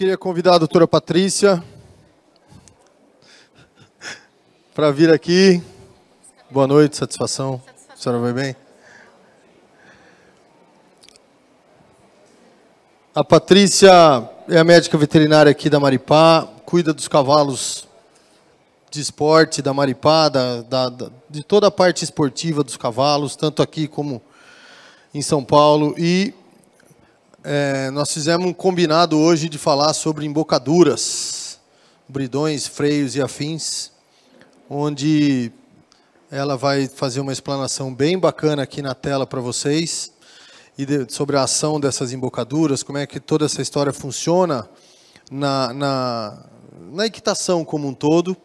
queria convidar a doutora Patrícia para vir aqui. Boa noite, satisfação. A senhora vai bem? A Patrícia é a médica veterinária aqui da Maripá, cuida dos cavalos de esporte da Maripá, da, da, da, de toda a parte esportiva dos cavalos, tanto aqui como em São Paulo. E é, nós fizemos um combinado hoje de falar sobre embocaduras, bridões, freios e afins, onde ela vai fazer uma explanação bem bacana aqui na tela para vocês e de, sobre a ação dessas embocaduras, como é que toda essa história funciona na, na, na equitação como um todo.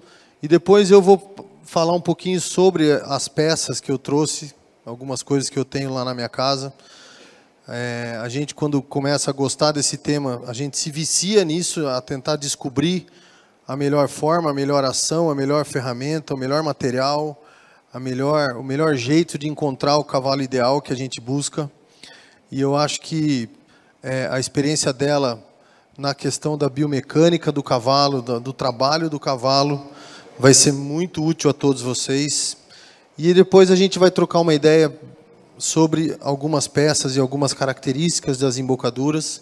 E depois eu vou falar um pouquinho sobre as peças que eu trouxe, algumas coisas que eu tenho lá na minha casa é, a gente, quando começa a gostar desse tema, a gente se vicia nisso, a tentar descobrir a melhor forma, a melhor ação, a melhor ferramenta, o melhor material, a melhor, o melhor jeito de encontrar o cavalo ideal que a gente busca. E eu acho que é, a experiência dela na questão da biomecânica do cavalo, do, do trabalho do cavalo, vai ser muito útil a todos vocês. E depois a gente vai trocar uma ideia sobre algumas peças e algumas características das embocaduras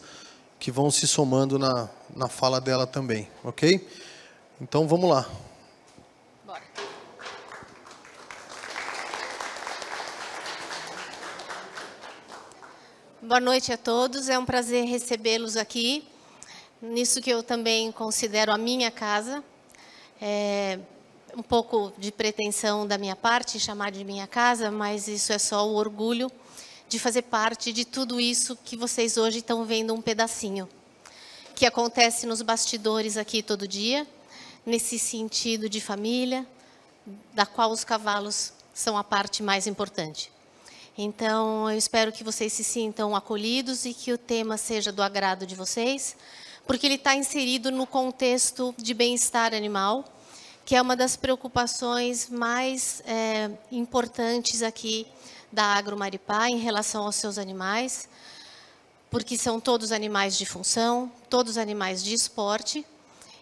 que vão se somando na, na fala dela também, ok? Então vamos lá. Boa noite a todos, é um prazer recebê-los aqui, nisso que eu também considero a minha casa. É, um pouco de pretensão da minha parte chamar de minha casa, mas isso é só o orgulho de fazer parte de tudo isso que vocês hoje estão vendo um pedacinho, que acontece nos bastidores aqui todo dia, nesse sentido de família, da qual os cavalos são a parte mais importante. Então, eu espero que vocês se sintam acolhidos e que o tema seja do agrado de vocês, porque ele está inserido no contexto de bem-estar animal que é uma das preocupações mais é, importantes aqui da Agro Maripá em relação aos seus animais, porque são todos animais de função, todos animais de esporte,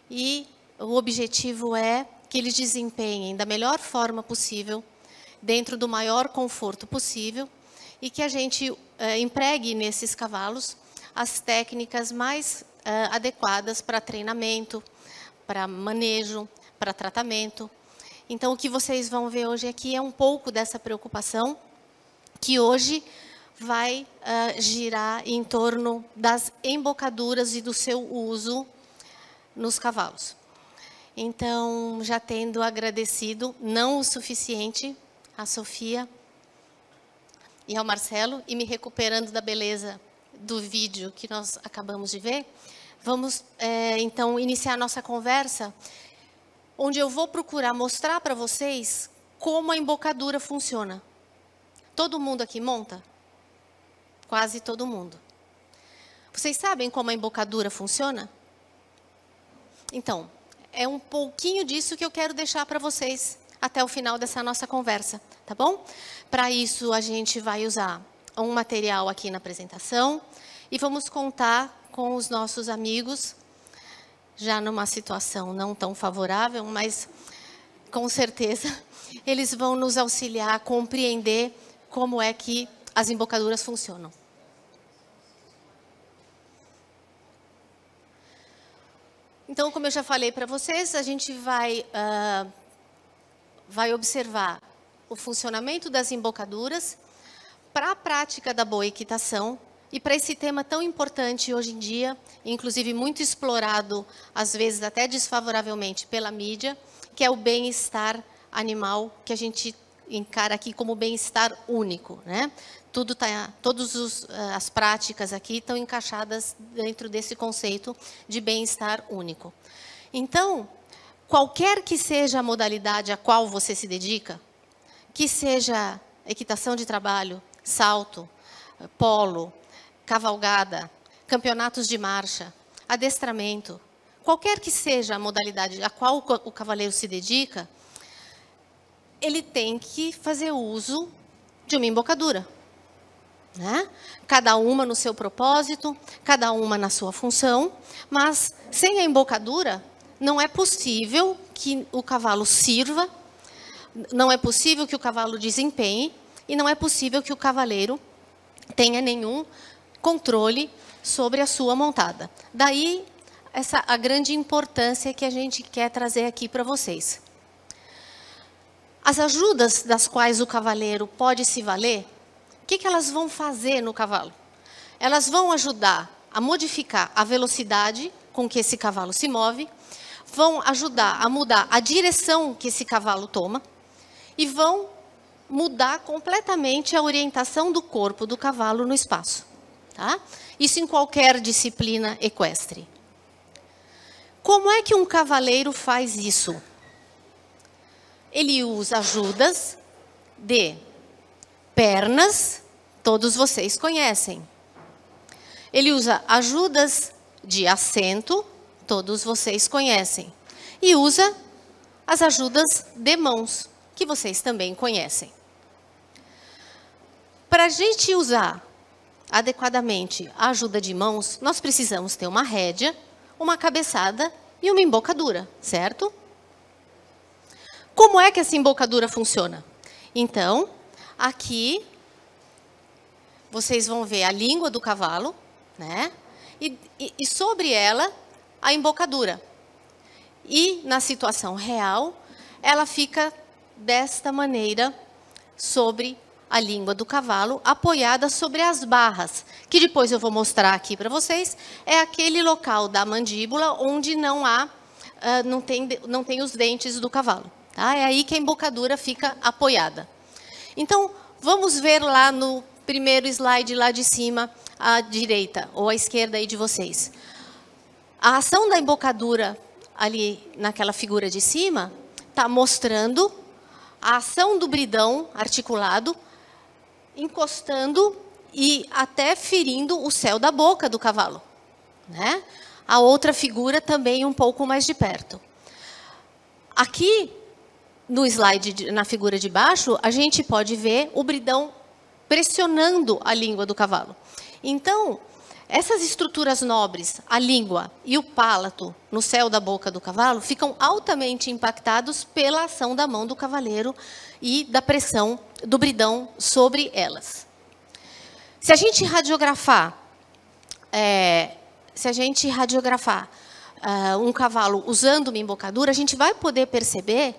e o objetivo é que eles desempenhem da melhor forma possível, dentro do maior conforto possível, e que a gente é, empregue nesses cavalos as técnicas mais é, adequadas para treinamento, para manejo, para tratamento. Então, o que vocês vão ver hoje aqui é um pouco dessa preocupação que hoje vai uh, girar em torno das embocaduras e do seu uso nos cavalos. Então, já tendo agradecido, não o suficiente, a Sofia e ao Marcelo, e me recuperando da beleza do vídeo que nós acabamos de ver, vamos, é, então, iniciar nossa conversa onde eu vou procurar mostrar para vocês como a embocadura funciona. Todo mundo aqui monta? Quase todo mundo. Vocês sabem como a embocadura funciona? Então, é um pouquinho disso que eu quero deixar para vocês até o final dessa nossa conversa, tá bom? Para isso, a gente vai usar um material aqui na apresentação e vamos contar com os nossos amigos já numa situação não tão favorável, mas com certeza eles vão nos auxiliar a compreender como é que as embocaduras funcionam. Então, como eu já falei para vocês, a gente vai, uh, vai observar o funcionamento das embocaduras para a prática da boa equitação e para esse tema tão importante hoje em dia, inclusive muito explorado, às vezes até desfavoravelmente pela mídia, que é o bem-estar animal, que a gente encara aqui como bem-estar único. Né? Tudo tá, todas eh, as práticas aqui estão encaixadas dentro desse conceito de bem-estar único. Então, qualquer que seja a modalidade a qual você se dedica, que seja equitação de trabalho, salto, eh, polo, cavalgada, campeonatos de marcha, adestramento, qualquer que seja a modalidade a qual o cavaleiro se dedica, ele tem que fazer uso de uma embocadura. Né? Cada uma no seu propósito, cada uma na sua função, mas sem a embocadura não é possível que o cavalo sirva, não é possível que o cavalo desempenhe e não é possível que o cavaleiro tenha nenhum controle sobre a sua montada. Daí essa a grande importância que a gente quer trazer aqui para vocês. As ajudas das quais o cavaleiro pode se valer, o que, que elas vão fazer no cavalo? Elas vão ajudar a modificar a velocidade com que esse cavalo se move, vão ajudar a mudar a direção que esse cavalo toma e vão mudar completamente a orientação do corpo do cavalo no espaço. Tá? Isso em qualquer disciplina equestre. Como é que um cavaleiro faz isso? Ele usa ajudas de pernas, todos vocês conhecem. Ele usa ajudas de assento, todos vocês conhecem. E usa as ajudas de mãos, que vocês também conhecem. Para a gente usar adequadamente a ajuda de mãos, nós precisamos ter uma rédea, uma cabeçada e uma embocadura, certo? Como é que essa embocadura funciona? Então, aqui vocês vão ver a língua do cavalo, né? E, e, e sobre ela a embocadura. E na situação real, ela fica desta maneira sobre a língua do cavalo apoiada sobre as barras, que depois eu vou mostrar aqui para vocês, é aquele local da mandíbula onde não há, uh, não, tem, não tem os dentes do cavalo. Tá? É aí que a embocadura fica apoiada. Então, vamos ver lá no primeiro slide, lá de cima, à direita, ou à esquerda aí de vocês. A ação da embocadura ali naquela figura de cima está mostrando a ação do bridão articulado encostando e até ferindo o céu da boca do cavalo. Né? A outra figura também um pouco mais de perto. Aqui, no slide, na figura de baixo, a gente pode ver o bridão pressionando a língua do cavalo. Então, essas estruturas nobres, a língua e o palato no céu da boca do cavalo, ficam altamente impactados pela ação da mão do cavaleiro e da pressão do bridão sobre elas. Se a gente radiografar, é, se a gente radiografar uh, um cavalo usando uma embocadura, a gente vai poder perceber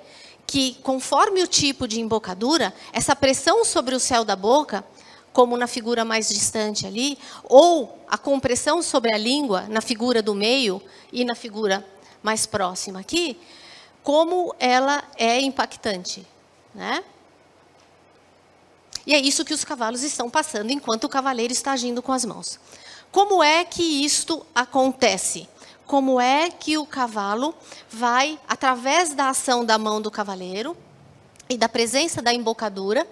que, conforme o tipo de embocadura, essa pressão sobre o céu da boca como na figura mais distante ali, ou a compressão sobre a língua na figura do meio e na figura mais próxima aqui, como ela é impactante, né? E é isso que os cavalos estão passando enquanto o cavaleiro está agindo com as mãos. Como é que isto acontece? Como é que o cavalo vai, através da ação da mão do cavaleiro e da presença da embocadura,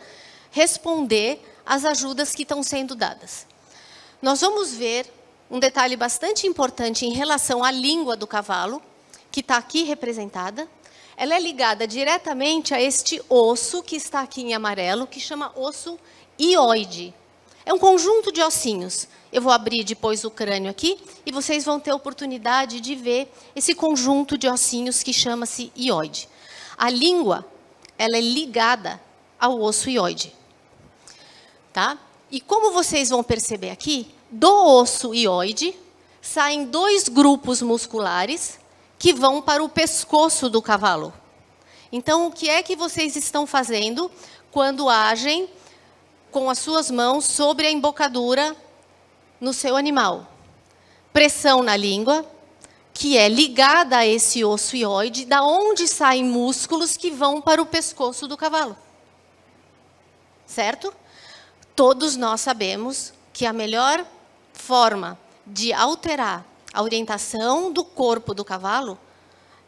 responder as ajudas que estão sendo dadas. Nós vamos ver um detalhe bastante importante em relação à língua do cavalo, que está aqui representada. Ela é ligada diretamente a este osso que está aqui em amarelo, que chama osso ioide. É um conjunto de ossinhos. Eu vou abrir depois o crânio aqui e vocês vão ter a oportunidade de ver esse conjunto de ossinhos que chama-se ioide. A língua, ela é ligada ao osso ioide. Tá? E como vocês vão perceber aqui, do osso ioide saem dois grupos musculares que vão para o pescoço do cavalo. Então, o que é que vocês estão fazendo quando agem com as suas mãos sobre a embocadura no seu animal? Pressão na língua, que é ligada a esse osso ioide, da onde saem músculos que vão para o pescoço do cavalo. Certo? Todos nós sabemos que a melhor forma de alterar a orientação do corpo do cavalo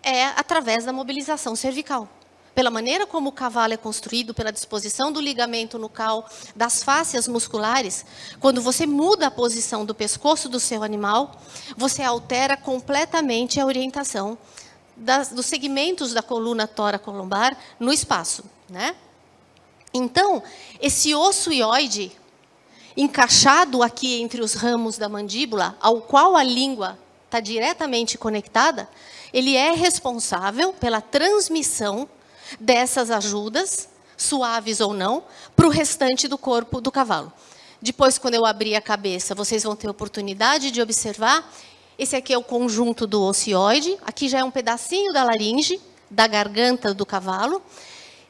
é através da mobilização cervical. Pela maneira como o cavalo é construído, pela disposição do ligamento nucal, das fáscias musculares, quando você muda a posição do pescoço do seu animal, você altera completamente a orientação das, dos segmentos da coluna tora lombar no espaço, né? Então, esse osso ioide, encaixado aqui entre os ramos da mandíbula, ao qual a língua está diretamente conectada, ele é responsável pela transmissão dessas ajudas, suaves ou não, para o restante do corpo do cavalo. Depois, quando eu abrir a cabeça, vocês vão ter oportunidade de observar. Esse aqui é o conjunto do ocioide, aqui já é um pedacinho da laringe, da garganta do cavalo.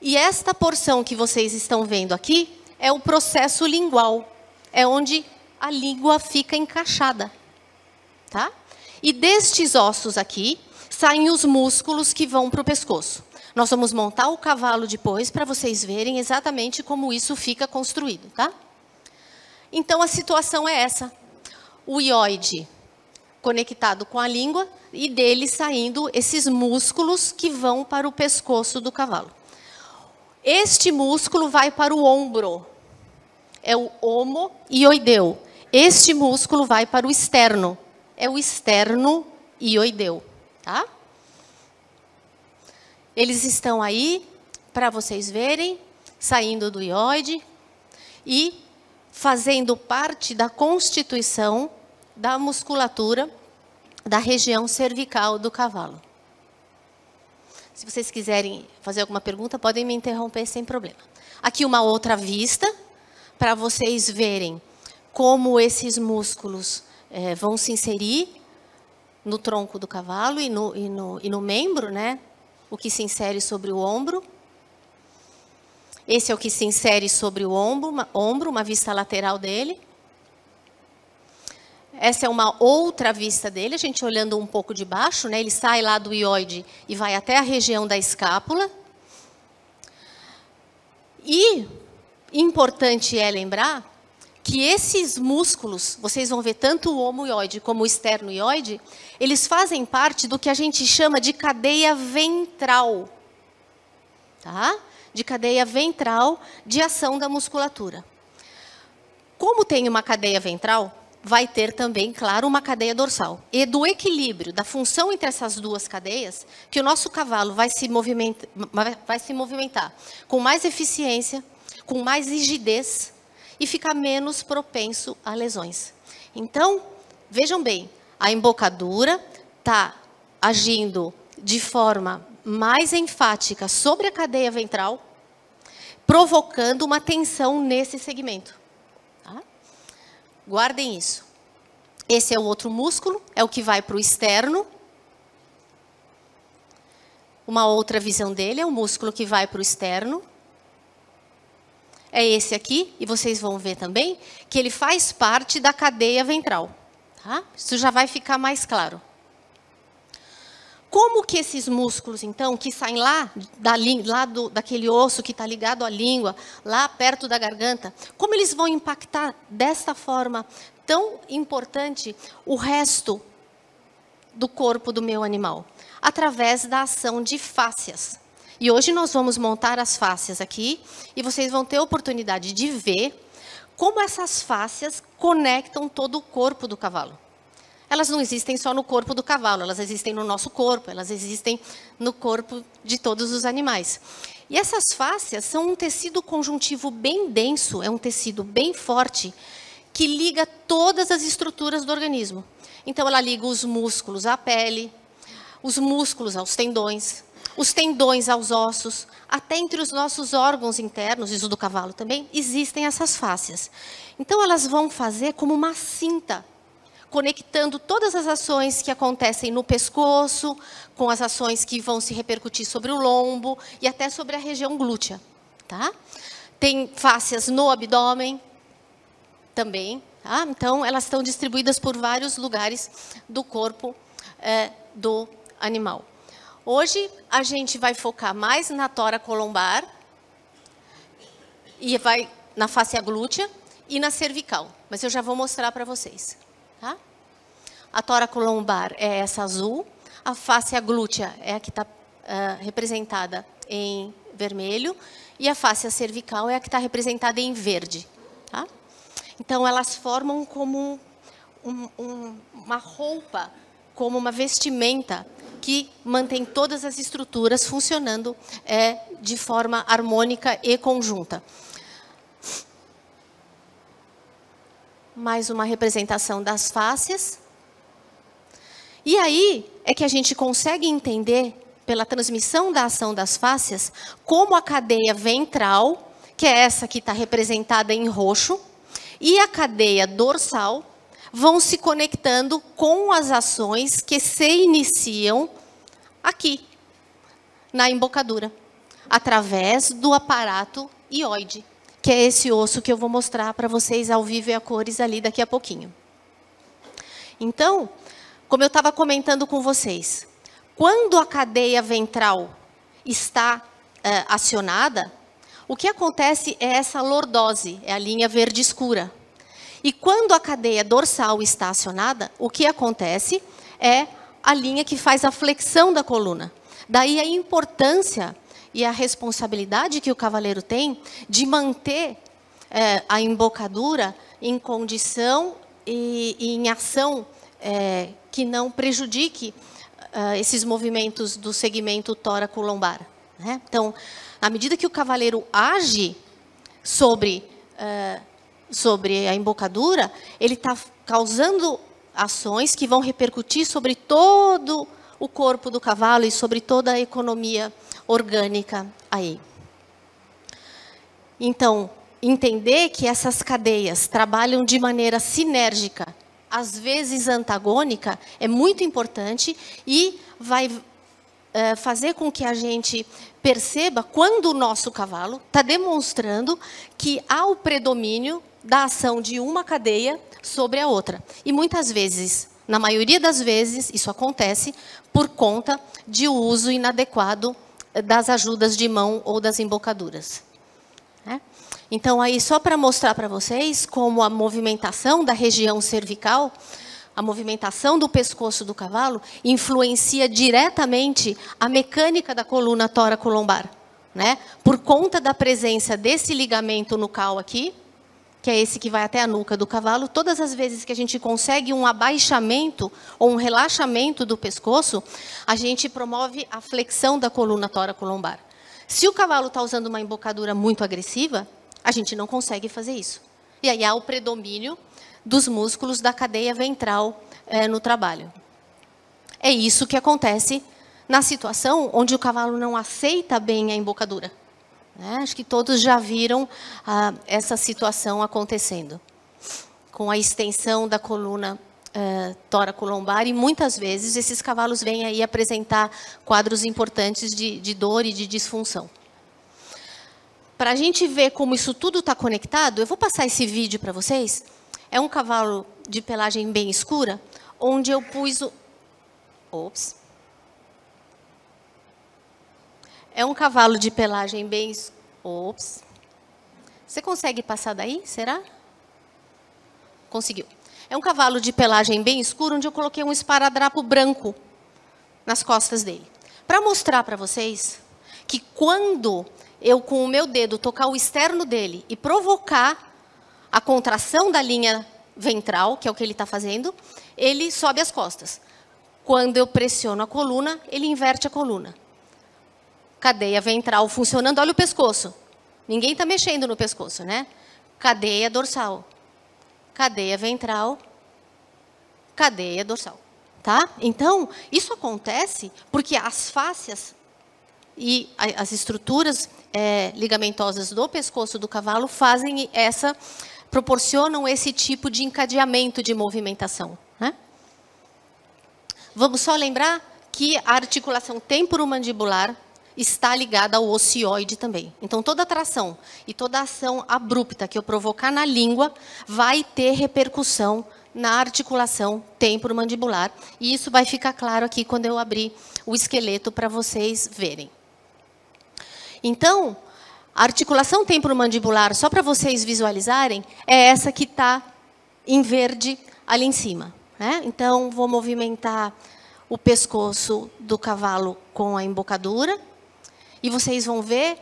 E esta porção que vocês estão vendo aqui é o processo lingual, é onde a língua fica encaixada, tá? E destes ossos aqui saem os músculos que vão para o pescoço. Nós vamos montar o cavalo depois para vocês verem exatamente como isso fica construído, tá? Então a situação é essa. O ióide conectado com a língua e dele saindo esses músculos que vão para o pescoço do cavalo. Este músculo vai para o ombro. É o oideu. Este músculo vai para o externo. É o externo ioideu, tá? Eles estão aí para vocês verem, saindo do ioide e fazendo parte da constituição da musculatura da região cervical do cavalo. Se vocês quiserem fazer alguma pergunta, podem me interromper sem problema. Aqui uma outra vista para vocês verem como esses músculos é, vão se inserir no tronco do cavalo e no, e, no, e no membro, né? O que se insere sobre o ombro. Esse é o que se insere sobre o ombro, uma, ombro, uma vista lateral dele. Essa é uma outra vista dele, a gente olhando um pouco de baixo, né? Ele sai lá do ióide e vai até a região da escápula. E importante é lembrar que esses músculos, vocês vão ver tanto o homoioide como o externoioide, eles fazem parte do que a gente chama de cadeia ventral. Tá? De cadeia ventral de ação da musculatura. Como tem uma cadeia ventral, vai ter também, claro, uma cadeia dorsal. E do equilíbrio, da função entre essas duas cadeias, que o nosso cavalo vai se, movimenta, vai se movimentar com mais eficiência, com mais rigidez e ficar menos propenso a lesões. Então, vejam bem, a embocadura está agindo de forma mais enfática sobre a cadeia ventral, provocando uma tensão nesse segmento. Guardem isso. Esse é o outro músculo, é o que vai para o externo. Uma outra visão dele é o músculo que vai para o externo. É esse aqui, e vocês vão ver também que ele faz parte da cadeia ventral. Tá? Isso já vai ficar mais claro. Como que esses músculos, então, que saem lá, da, lá do, daquele osso que está ligado à língua, lá perto da garganta, como eles vão impactar desta forma tão importante o resto do corpo do meu animal? Através da ação de fáscias. E hoje nós vamos montar as fáscias aqui e vocês vão ter a oportunidade de ver como essas fáscias conectam todo o corpo do cavalo elas não existem só no corpo do cavalo, elas existem no nosso corpo, elas existem no corpo de todos os animais. E essas fáscias são um tecido conjuntivo bem denso, é um tecido bem forte, que liga todas as estruturas do organismo. Então, ela liga os músculos à pele, os músculos aos tendões, os tendões aos ossos, até entre os nossos órgãos internos, isso do cavalo também, existem essas fáscias. Então, elas vão fazer como uma cinta conectando todas as ações que acontecem no pescoço, com as ações que vão se repercutir sobre o lombo e até sobre a região glútea. Tá? Tem fáscias no abdômen também. Tá? Então, elas estão distribuídas por vários lugares do corpo é, do animal. Hoje, a gente vai focar mais na tora colombar e vai na face glútea e na cervical. Mas eu já vou mostrar para vocês. Tá? A toracolombar é essa azul. A face glútea é a que está uh, é, representada em vermelho. E a face cervical é a que está representada em verde. Tá? Então, elas formam como um, um, uma roupa, como uma vestimenta que mantém todas as estruturas funcionando é, de forma harmônica e conjunta. mais uma representação das faces. E aí é que a gente consegue entender, pela transmissão da ação das faces, como a cadeia ventral, que é essa que está representada em roxo, e a cadeia dorsal vão se conectando com as ações que se iniciam aqui, na embocadura, através do aparato ioide que é esse osso que eu vou mostrar para vocês ao vivo e a cores ali daqui a pouquinho. Então, como eu estava comentando com vocês, quando a cadeia ventral está é, acionada, o que acontece é essa lordose, é a linha verde escura. E quando a cadeia dorsal está acionada, o que acontece é a linha que faz a flexão da coluna. Daí a importância e a responsabilidade que o cavaleiro tem de manter é, a embocadura em condição e, e em ação é, que não prejudique é, esses movimentos do segmento tóraco-lombar. Né? Então, à medida que o cavaleiro age sobre, é, sobre a embocadura, ele está causando ações que vão repercutir sobre todo o o corpo do cavalo e sobre toda a economia orgânica aí. Então, entender que essas cadeias trabalham de maneira sinérgica, às vezes antagônica, é muito importante e vai é, fazer com que a gente perceba quando o nosso cavalo está demonstrando que há o predomínio da ação de uma cadeia sobre a outra. E muitas vezes na maioria das vezes, isso acontece por conta de uso inadequado eh, das ajudas de mão ou das embocaduras. Né? Então, aí, só para mostrar para vocês como a movimentação da região cervical, a movimentação do pescoço do cavalo, influencia diretamente a mecânica da coluna tóraco Né? Por conta da presença desse ligamento nucal aqui, que é esse que vai até a nuca do cavalo, todas as vezes que a gente consegue um abaixamento ou um relaxamento do pescoço, a gente promove a flexão da coluna tóraco-lombar. Se o cavalo está usando uma embocadura muito agressiva, a gente não consegue fazer isso. E aí há o predomínio dos músculos da cadeia ventral é, no trabalho. É isso que acontece na situação onde o cavalo não aceita bem a embocadura. Né? Acho que todos já viram ah, essa situação acontecendo, com a extensão da coluna uh, e muitas vezes esses cavalos vêm aí apresentar quadros importantes de, de dor e de disfunção. Para a gente ver como isso tudo está conectado, eu vou passar esse vídeo para vocês. É um cavalo de pelagem bem escura, onde eu pus o... Ops. É um cavalo de pelagem bem. Ops. Você consegue passar daí? Será? Conseguiu. É um cavalo de pelagem bem escura, onde eu coloquei um esparadrapo branco nas costas dele. Para mostrar para vocês que quando eu, com o meu dedo, tocar o externo dele e provocar a contração da linha ventral, que é o que ele está fazendo, ele sobe as costas. Quando eu pressiono a coluna, ele inverte a coluna cadeia ventral funcionando. Olha o pescoço. Ninguém está mexendo no pescoço, né? Cadeia dorsal. Cadeia ventral. Cadeia dorsal. Tá? Então, isso acontece porque as fáscias e as estruturas é, ligamentosas do pescoço do cavalo fazem essa, proporcionam esse tipo de encadeamento de movimentação. Né? Vamos só lembrar que a articulação temporomandibular está ligada ao ocioide também. Então, toda atração e toda ação abrupta que eu provocar na língua vai ter repercussão na articulação temporomandibular. E isso vai ficar claro aqui quando eu abrir o esqueleto para vocês verem. Então, a articulação temporomandibular, só para vocês visualizarem, é essa que está em verde ali em cima. Né? Então, vou movimentar o pescoço do cavalo com a embocadura e vocês vão ver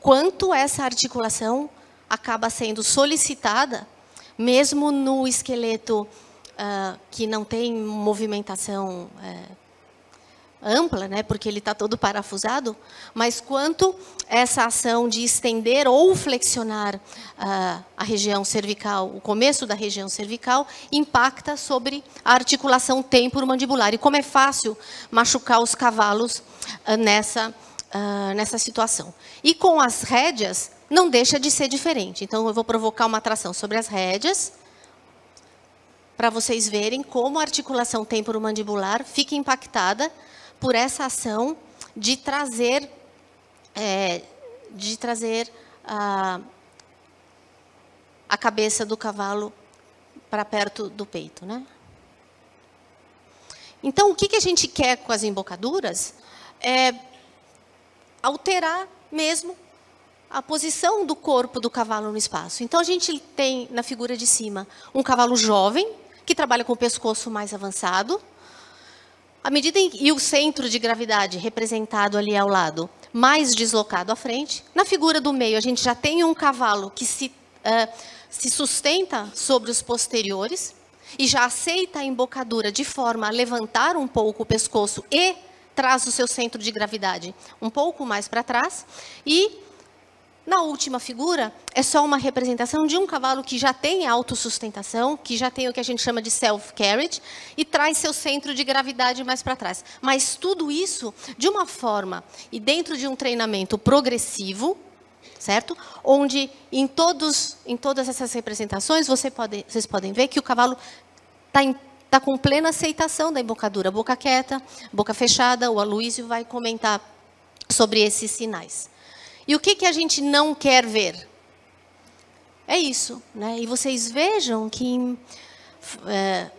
quanto essa articulação acaba sendo solicitada, mesmo no esqueleto uh, que não tem movimentação eh, ampla, né, porque ele está todo parafusado, mas quanto essa ação de estender ou flexionar uh, a região cervical, o começo da região cervical, impacta sobre a articulação temporomandibular. E como é fácil machucar os cavalos ah, nessa uh, nessa situação. E com as rédeas, não deixa de ser diferente. Então, eu vou provocar uma atração sobre as rédeas, para vocês verem como a articulação temporomandibular fica impactada por essa ação de trazer, é, de trazer a, ah, a cabeça do cavalo para perto do peito, né? Então, o que, que a gente quer com as embocaduras? É alterar mesmo a posição do corpo do cavalo no espaço. Então a gente tem na figura de cima um cavalo jovem que trabalha com o pescoço mais avançado, à medida em, e o centro de gravidade representado ali ao lado, mais deslocado à frente. Na figura do meio a gente já tem um cavalo que se uh, se sustenta sobre os posteriores e já aceita a embocadura de forma a levantar um pouco o pescoço e traz o seu centro de gravidade um pouco mais para trás. E na última figura, é só uma representação de um cavalo que já tem autossustentação, que já tem o que a gente chama de self-carriage, e traz seu centro de gravidade mais para trás. Mas tudo isso de uma forma e dentro de um treinamento progressivo, certo? Onde em, todos, em todas essas representações você pode, vocês podem ver que o cavalo está em está com plena aceitação da embocadura, boca quieta, boca fechada. O Aloísio vai comentar sobre esses sinais. E o que, que a gente não quer ver? É isso. Né? E vocês vejam que é,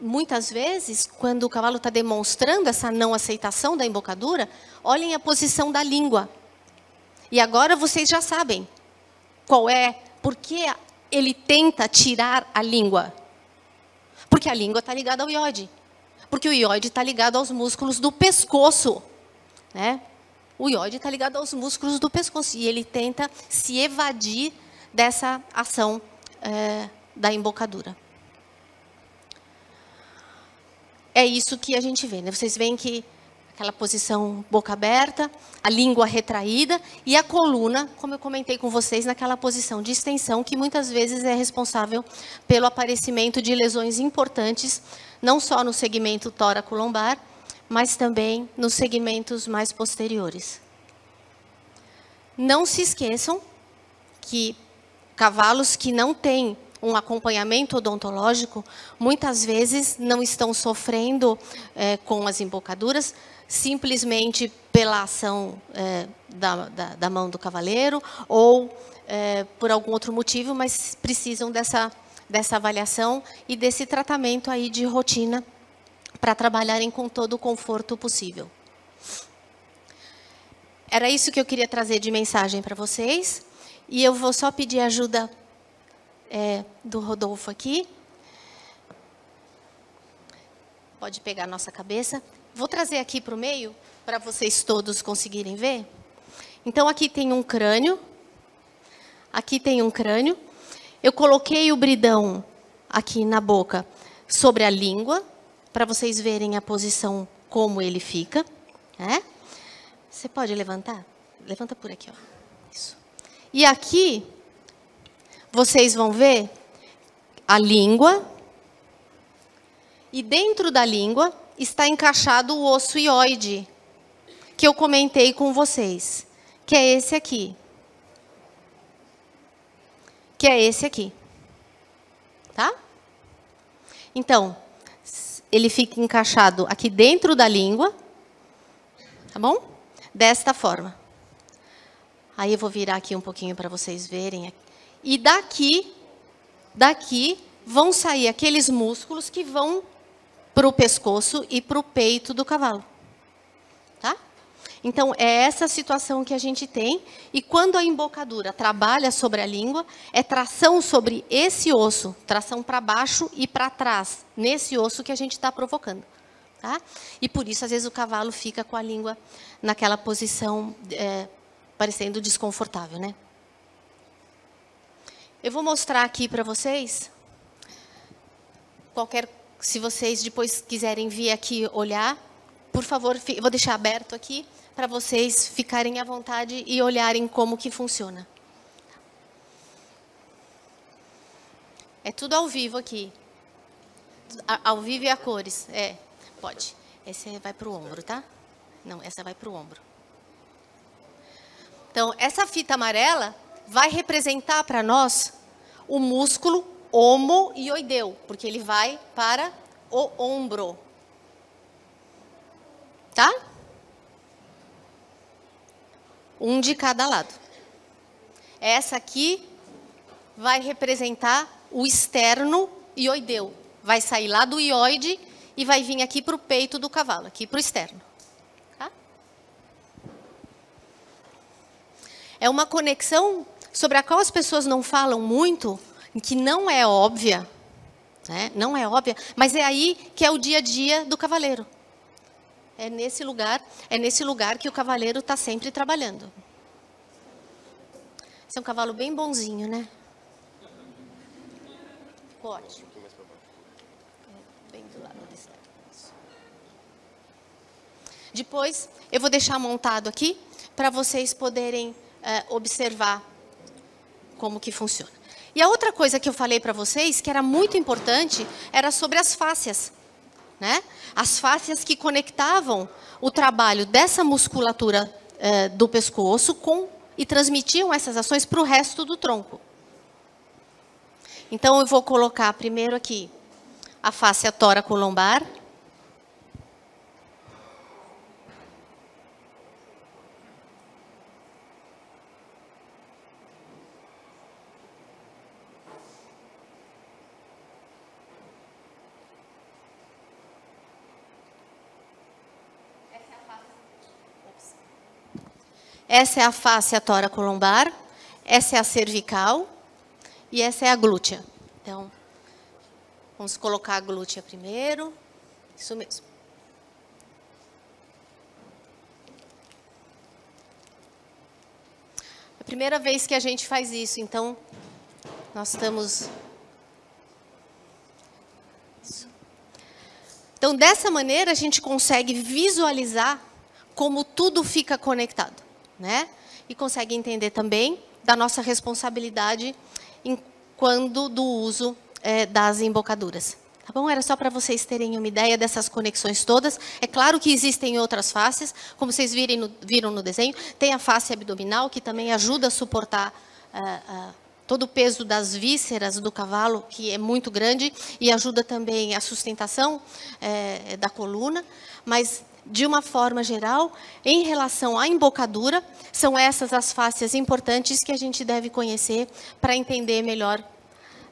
muitas vezes, quando o cavalo está demonstrando essa não aceitação da embocadura, olhem a posição da língua. E agora vocês já sabem qual é, porque ele tenta tirar a língua. Porque a língua está ligada ao iode. Porque o iode está ligado aos músculos do pescoço. Né? O iode está ligado aos músculos do pescoço. E ele tenta se evadir dessa ação é, da embocadura. É isso que a gente vê. Né? Vocês veem que aquela posição boca aberta, a língua retraída e a coluna, como eu comentei com vocês, naquela posição de extensão que muitas vezes é responsável pelo aparecimento de lesões importantes, não só no segmento tóraco-lombar, mas também nos segmentos mais posteriores. Não se esqueçam que cavalos que não têm um acompanhamento odontológico, muitas vezes não estão sofrendo é, com as embocaduras, simplesmente pela ação é, da, da, da, mão do cavaleiro ou é, por algum outro motivo, mas precisam dessa, dessa avaliação e desse tratamento aí de rotina para trabalharem com todo o conforto possível. Era isso que eu queria trazer de mensagem para vocês. E eu vou só pedir ajuda é, do Rodolfo aqui. Pode pegar a nossa cabeça. Vou trazer aqui para o meio, para vocês todos conseguirem ver. Então, aqui tem um crânio. Aqui tem um crânio. Eu coloquei o bridão aqui na boca sobre a língua, para vocês verem a posição como ele fica. Né? Você pode levantar? Levanta por aqui, ó. Isso. E aqui, vocês vão ver a língua. E dentro da língua, está encaixado o osso ióide, que eu comentei com vocês, que é esse aqui. Que é esse aqui. Tá? Então, ele fica encaixado aqui dentro da língua, tá bom? Desta forma. Aí eu vou virar aqui um pouquinho para vocês verem. E daqui, daqui, vão sair aqueles músculos que vão para o pescoço e para o peito do cavalo. Tá? Então, é essa situação que a gente tem. E quando a embocadura trabalha sobre a língua, é tração sobre esse osso, tração para baixo e para trás, nesse osso que a gente está provocando. Tá? E por isso, às vezes, o cavalo fica com a língua naquela posição é, parecendo desconfortável. Né? Eu vou mostrar aqui para vocês qualquer coisa se vocês depois quiserem vir aqui olhar, por favor, vou deixar aberto aqui para vocês ficarem à vontade e olharem como que funciona. É tudo ao vivo aqui. ao vivo e a cores. É, pode. Essa vai para o ombro, tá? Não, essa vai para o ombro. Então, essa fita amarela vai representar para nós o músculo homo e oideu, porque ele vai para o ombro. Tá? Um de cada lado. Essa aqui vai representar o externo ioideu. Vai sair lá do ioide e vai vir aqui para o peito do cavalo, aqui para o externo. Tá? É uma conexão sobre a qual as pessoas não falam muito, que não é óbvia, né? não é óbvia, mas é aí que é o dia a dia do cavaleiro. É nesse lugar, é nesse lugar que o cavaleiro está sempre trabalhando. Esse é um cavalo bem bonzinho, né? Ficou ótimo. É, Depois, eu vou deixar montado aqui para vocês poderem é, observar como que funciona. E a outra coisa que eu falei para vocês, que era muito importante, era sobre as fáscias. Né? As fáscias que conectavam o trabalho dessa musculatura eh, do pescoço com e transmitiam essas ações para o resto do tronco. Então, eu vou colocar primeiro aqui a fáscia toracolombar. lombar Essa é a face tóraco colombar essa é a cervical e essa é a glútea. Então, vamos colocar a glútea primeiro. Isso mesmo. É a primeira vez que a gente faz isso, então nós estamos Então, dessa maneira, a gente consegue visualizar como tudo fica conectado né? E consegue entender também da nossa responsabilidade em, quando do uso é, das embocaduras. Tá bom? Era só para vocês terem uma ideia dessas conexões todas. É claro que existem outras faces, como vocês virem no, viram no desenho. Tem a face abdominal, que também ajuda a suportar uh, uh, todo o peso das vísceras do cavalo, que é muito grande, e ajuda também a sustentação uh, da coluna. Mas de uma forma geral, em relação à embocadura, são essas as fáscias importantes que a gente deve conhecer para entender melhor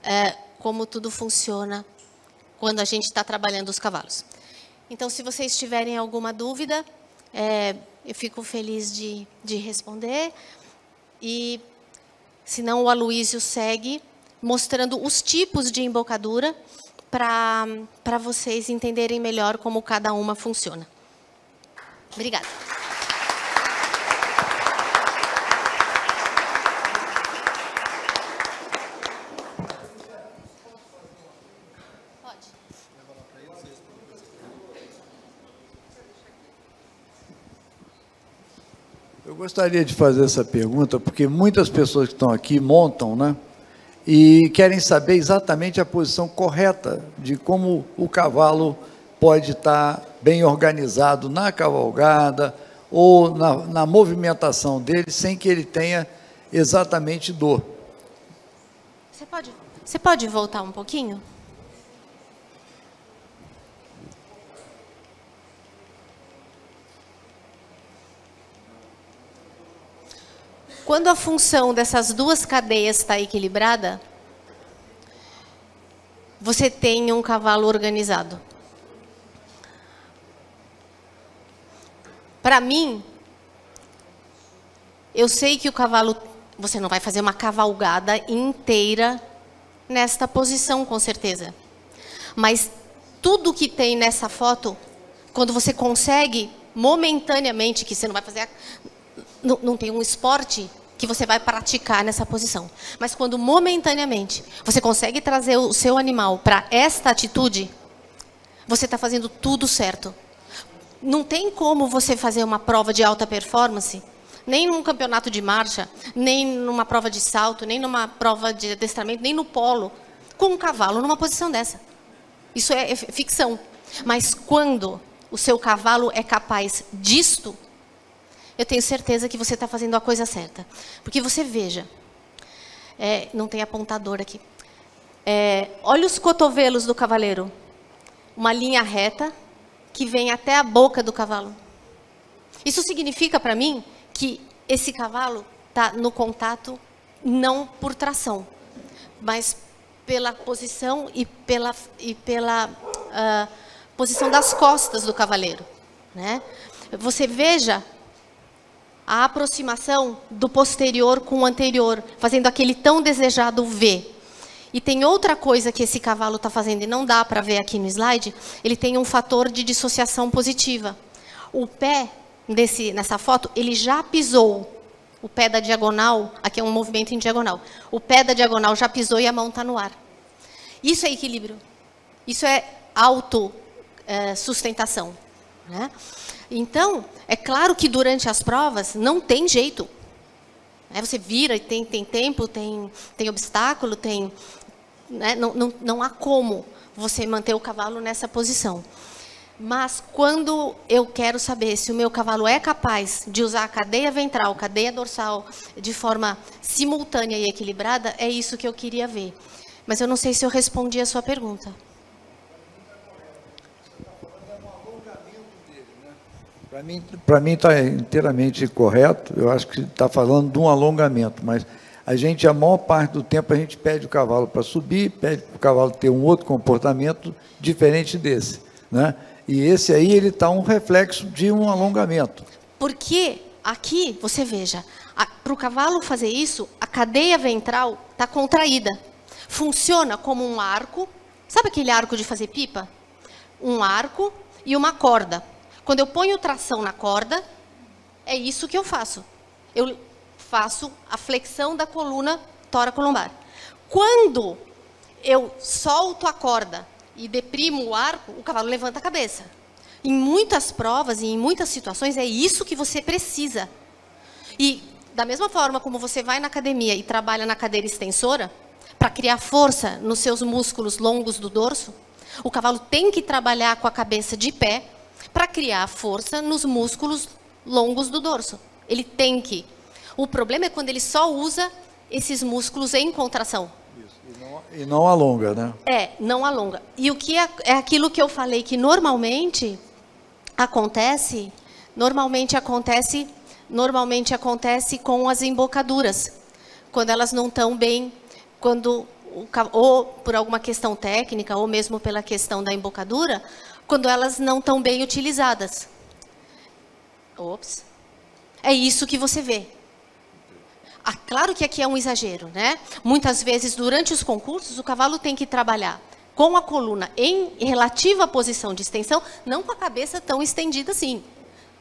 é, como tudo funciona quando a gente está trabalhando os cavalos. Então, se vocês tiverem alguma dúvida, é, eu fico feliz de, de responder. E, se não, o Aloísio segue mostrando os tipos de embocadura para vocês entenderem melhor como cada uma funciona. Obrigada. Eu gostaria de fazer essa pergunta porque muitas pessoas que estão aqui montam, né? E querem saber exatamente a posição correta de como o cavalo pode estar bem organizado na cavalgada ou na, na movimentação dele, sem que ele tenha exatamente dor. Você pode, você pode voltar um pouquinho? Quando a função dessas duas cadeias está equilibrada, você tem um cavalo organizado. Para mim, eu sei que o cavalo, você não vai fazer uma cavalgada inteira nesta posição, com certeza. Mas tudo que tem nessa foto, quando você consegue momentaneamente, que você não vai fazer, não, não tem um esporte que você vai praticar nessa posição. Mas quando momentaneamente você consegue trazer o seu animal para esta atitude, você está fazendo tudo certo não tem como você fazer uma prova de alta performance, nem num campeonato de marcha, nem numa prova de salto, nem numa prova de adestramento, nem no polo, com um cavalo numa posição dessa. Isso é, é ficção. Mas quando o seu cavalo é capaz disto, eu tenho certeza que você está fazendo a coisa certa. Porque você veja, é, não tem apontador aqui. É, olha os cotovelos do cavaleiro. Uma linha reta, que vem até a boca do cavalo. Isso significa para mim que esse cavalo está no contato não por tração, mas pela posição e pela, e pela uh, posição das costas do cavaleiro. Né? Você veja a aproximação do posterior com o anterior, fazendo aquele tão desejado V. E tem outra coisa que esse cavalo está fazendo, e não dá para ver aqui no slide, ele tem um fator de dissociação positiva. O pé, desse, nessa foto, ele já pisou. O pé da diagonal, aqui é um movimento em diagonal. O pé da diagonal já pisou e a mão está no ar. Isso é equilíbrio. Isso é autossustentação. Eh, é, né? Então, é claro que durante as provas não tem jeito. Né, você vira e tem, tem tempo, tem, tem obstáculo, tem né? não, não, não há como você manter o cavalo nessa posição. Mas quando eu quero saber se o meu cavalo é capaz de usar a cadeia ventral, cadeia dorsal de forma simultânea e equilibrada, é isso que eu queria ver. Mas eu não sei se eu respondi a sua pergunta. Para mim está inteiramente correto. Eu acho que está falando de um alongamento, mas a gente, a maior parte do tempo, a gente pede o cavalo para subir, pede para o cavalo ter um outro comportamento diferente desse. Né? E esse aí, ele está um reflexo de um alongamento. Porque aqui, você veja, para o cavalo fazer isso, a cadeia ventral está contraída. Funciona como um arco, sabe aquele arco de fazer pipa? Um arco e uma corda. Quando eu ponho tração na corda, é isso que eu faço. Eu faço a flexão da coluna colombar. Quando eu solto a corda e deprimo o arco, o cavalo levanta a cabeça. Em muitas provas e em muitas situações é isso que você precisa. E da mesma forma como você vai na academia e trabalha na cadeira extensora para criar força nos seus músculos longos do dorso, o cavalo tem que trabalhar com a cabeça de pé para criar força nos músculos longos do dorso. Ele tem que o problema é quando ele só usa esses músculos em contração. Isso. E, não, e não alonga, né? É, não alonga. E o que é, é aquilo que eu falei que normalmente acontece, normalmente acontece, normalmente acontece com as embocaduras, quando elas não estão bem, quando ou por alguma questão técnica ou mesmo pela questão da embocadura, quando elas não estão bem utilizadas. Ops. É isso que você vê. Ah, claro que aqui é um exagero, né? Muitas vezes, durante os concursos, o cavalo tem que trabalhar com a coluna em relativa posição de extensão, não com a cabeça tão estendida assim.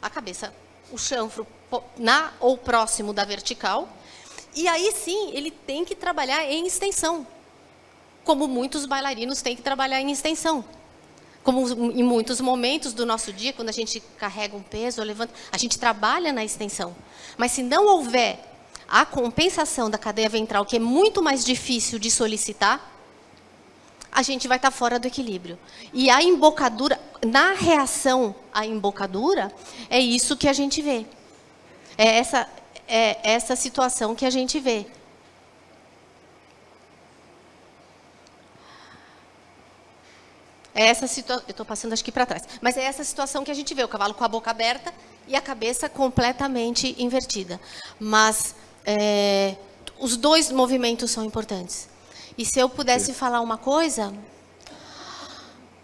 A cabeça, o chanfro na ou próximo da vertical. E aí sim, ele tem que trabalhar em extensão, como muitos bailarinos têm que trabalhar em extensão. Como em muitos momentos do nosso dia, quando a gente carrega um peso, levanta, a gente trabalha na extensão. Mas se não houver a compensação da cadeia ventral, que é muito mais difícil de solicitar, a gente vai estar tá fora do equilíbrio. E a embocadura, na reação à embocadura, é isso que a gente vê. É essa, é essa situação que a gente vê. É essa situação. Eu estou passando acho que para trás. Mas é essa situação que a gente vê: o cavalo com a boca aberta e a cabeça completamente invertida. Mas é, os dois movimentos são importantes. E se eu pudesse falar uma coisa,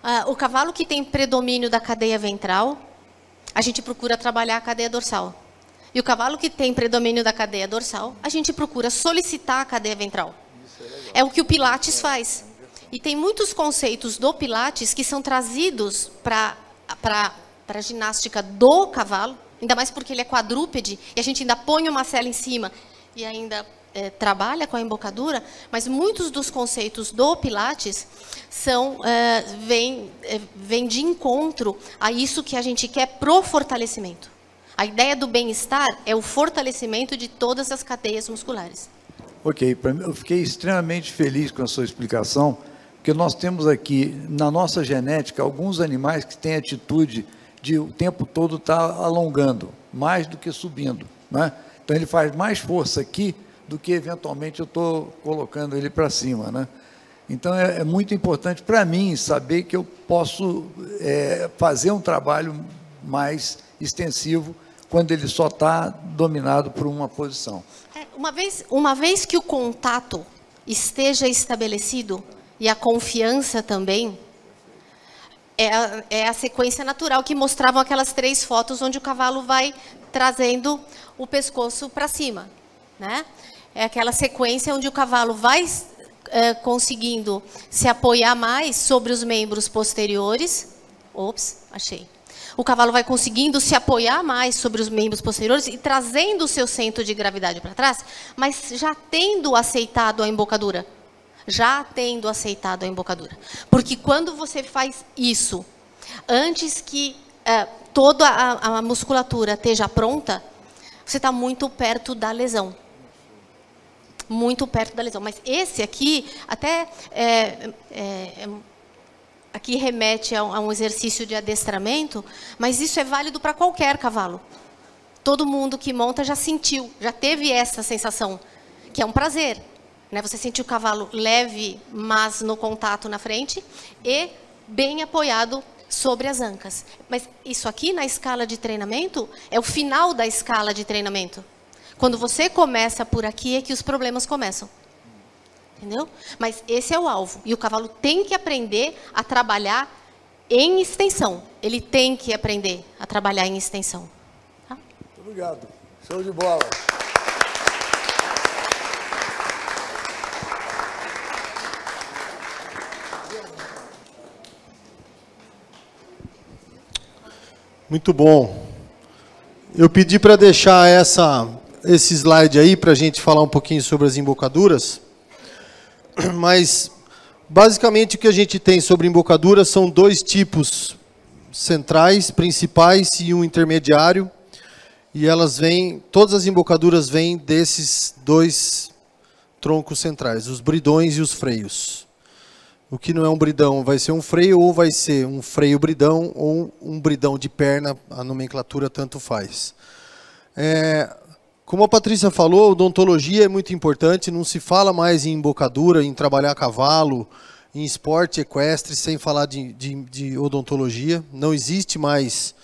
ah, o cavalo que tem predomínio da cadeia ventral, a gente procura trabalhar a cadeia dorsal. E o cavalo que tem predomínio da cadeia dorsal, a gente procura solicitar a cadeia ventral. É, é o que o Pilates faz. E tem muitos conceitos do Pilates que são trazidos para a ginástica do cavalo, Ainda mais porque ele é quadrúpede e a gente ainda põe uma cela em cima e ainda é, trabalha com a embocadura, mas muitos dos conceitos do Pilates são é, vem, é, vem de encontro a isso que a gente quer pro fortalecimento. A ideia do bem-estar é o fortalecimento de todas as cadeias musculares. Ok, eu fiquei extremamente feliz com a sua explicação, porque nós temos aqui na nossa genética alguns animais que têm atitude de o tempo todo estar tá alongando, mais do que subindo. Né? Então ele faz mais força aqui do que eventualmente eu estou colocando ele para cima. Né? Então é, é muito importante para mim saber que eu posso é, fazer um trabalho mais extensivo quando ele só está dominado por uma posição. É, uma, vez, uma vez que o contato esteja estabelecido e a confiança também, é a, é a sequência natural que mostravam aquelas três fotos onde o cavalo vai trazendo o pescoço para cima, né? É aquela sequência onde o cavalo vai é, conseguindo se apoiar mais sobre os membros posteriores. Ops, achei. O cavalo vai conseguindo se apoiar mais sobre os membros posteriores e trazendo o seu centro de gravidade para trás, mas já tendo aceitado a embocadura já tendo aceitado a embocadura. Porque quando você faz isso, antes que é, toda a, a musculatura esteja pronta, você está muito perto da lesão muito perto da lesão. Mas esse aqui, até é, é, é, aqui remete a um, a um, exercício de adestramento, mas isso é válido para qualquer cavalo. Todo mundo que monta já sentiu, já teve essa sensação, que é um prazer. Né? Você sente o cavalo leve, mas no contato na frente e bem apoiado sobre as ancas. Mas isso aqui na escala de treinamento é o final da escala de treinamento. Quando você começa por aqui é que os problemas começam. Entendeu? Mas esse é o alvo. E o cavalo tem que aprender a trabalhar em extensão. Ele tem que aprender a trabalhar em extensão. Tá? Muito obrigado. Show de bola. Muito bom. Eu pedi para deixar essa, esse slide aí para a gente falar um pouquinho sobre as embocaduras, mas basicamente o que a gente tem sobre embocaduras são dois tipos centrais, principais e um intermediário, e elas vêm, todas as embocaduras vêm desses dois troncos centrais, os bridões e os freios o que não é um bridão vai ser um freio, ou vai ser um freio bridão, ou um bridão de perna, a nomenclatura tanto faz. É, como a Patrícia falou, odontologia é muito importante, não se fala mais em embocadura, em trabalhar a cavalo, em esporte equestre, sem falar de, de, de odontologia. Não existe mais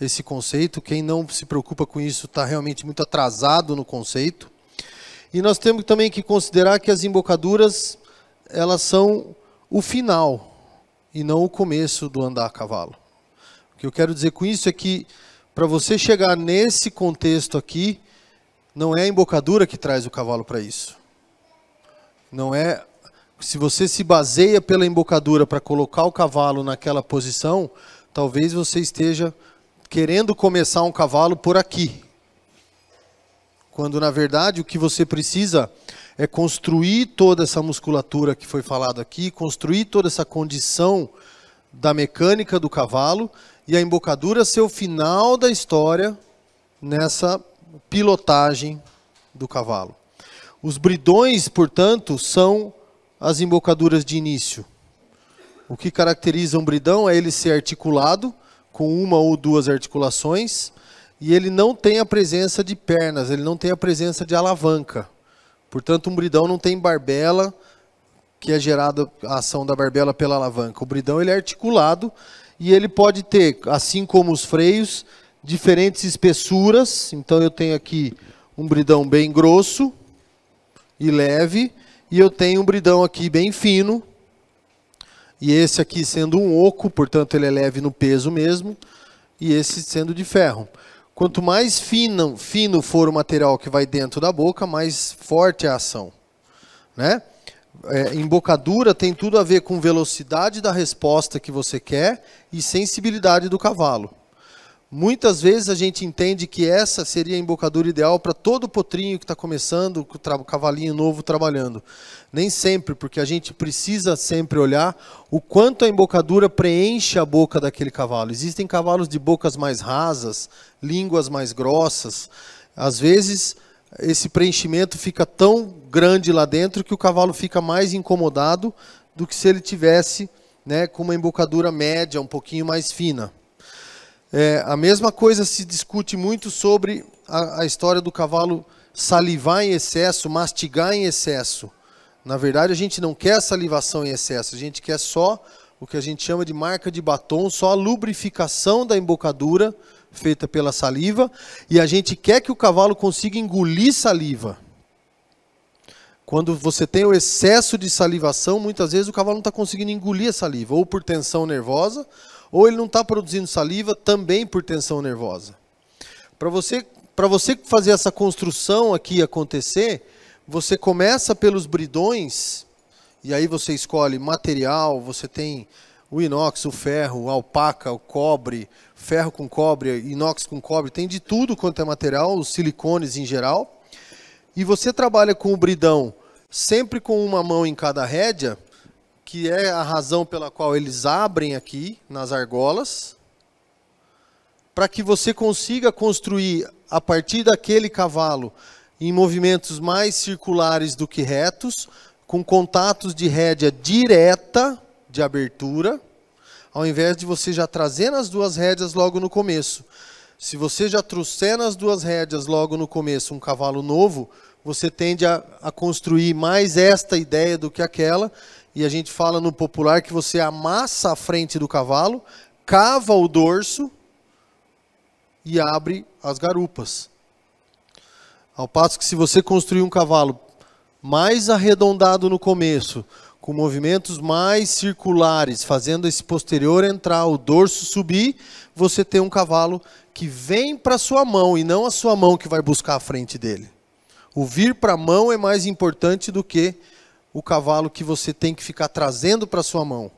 esse conceito, quem não se preocupa com isso está realmente muito atrasado no conceito. E nós temos também que considerar que as embocaduras, elas são o final e não o começo do andar a cavalo. O que eu quero dizer com isso é que para você chegar nesse contexto aqui, não é a embocadura que traz o cavalo para isso. Não é se você se baseia pela embocadura para colocar o cavalo naquela posição, talvez você esteja querendo começar um cavalo por aqui. Quando na verdade o que você precisa é construir toda essa musculatura que foi falado aqui, construir toda essa condição da mecânica do cavalo e a embocadura ser o final da história nessa pilotagem do cavalo. Os bridões, portanto, são as embocaduras de início. O que caracteriza um bridão é ele ser articulado com uma ou duas articulações e ele não tem a presença de pernas, ele não tem a presença de alavanca. Portanto, um bridão não tem barbela, que é gerada a ação da barbela pela alavanca. O bridão ele é articulado e ele pode ter, assim como os freios, diferentes espessuras. Então eu tenho aqui um bridão bem grosso e leve, e eu tenho um bridão aqui bem fino. E esse aqui sendo um oco, portanto ele é leve no peso mesmo, e esse sendo de ferro. Quanto mais fino, fino for o material que vai dentro da boca, mais forte é a ação. Né? É, embocadura tem tudo a ver com velocidade da resposta que você quer e sensibilidade do cavalo. Muitas vezes a gente entende que essa seria a embocadura ideal para todo potrinho que está começando, o cavalinho novo trabalhando. Nem sempre, porque a gente precisa sempre olhar o quanto a embocadura preenche a boca daquele cavalo. Existem cavalos de bocas mais rasas, línguas mais grossas. Às vezes, esse preenchimento fica tão grande lá dentro que o cavalo fica mais incomodado do que se ele tivesse né, com uma embocadura média, um pouquinho mais fina. É, a mesma coisa se discute muito sobre a, a história do cavalo salivar em excesso, mastigar em excesso. Na verdade, a gente não quer salivação em excesso, a gente quer só o que a gente chama de marca de batom, só a lubrificação da embocadura feita pela saliva, e a gente quer que o cavalo consiga engolir saliva. Quando você tem o excesso de salivação, muitas vezes o cavalo não está conseguindo engolir a saliva, ou por tensão nervosa, ou ele não está produzindo saliva também por tensão nervosa. Para você, você fazer essa construção aqui acontecer, você começa pelos bridões, e aí você escolhe material, você tem o inox, o ferro, a alpaca, o cobre, ferro com cobre, inox com cobre, tem de tudo quanto é material, os silicones em geral. E você trabalha com o bridão sempre com uma mão em cada rédea, que é a razão pela qual eles abrem aqui nas argolas, para que você consiga construir a partir daquele cavalo em movimentos mais circulares do que retos, com contatos de rédea direta de abertura, ao invés de você já trazendo as duas rédeas logo no começo. Se você já trouxer nas duas rédeas logo no começo um cavalo novo, você tende a, a construir mais esta ideia do que aquela, e a gente fala no popular que você amassa a frente do cavalo, cava o dorso e abre as garupas. Ao passo que se você construir um cavalo mais arredondado no começo, com movimentos mais circulares, fazendo esse posterior entrar, o dorso subir, você tem um cavalo que vem para sua mão e não a sua mão que vai buscar a frente dele. O vir para a mão é mais importante do que o cavalo que você tem que ficar trazendo para sua mão.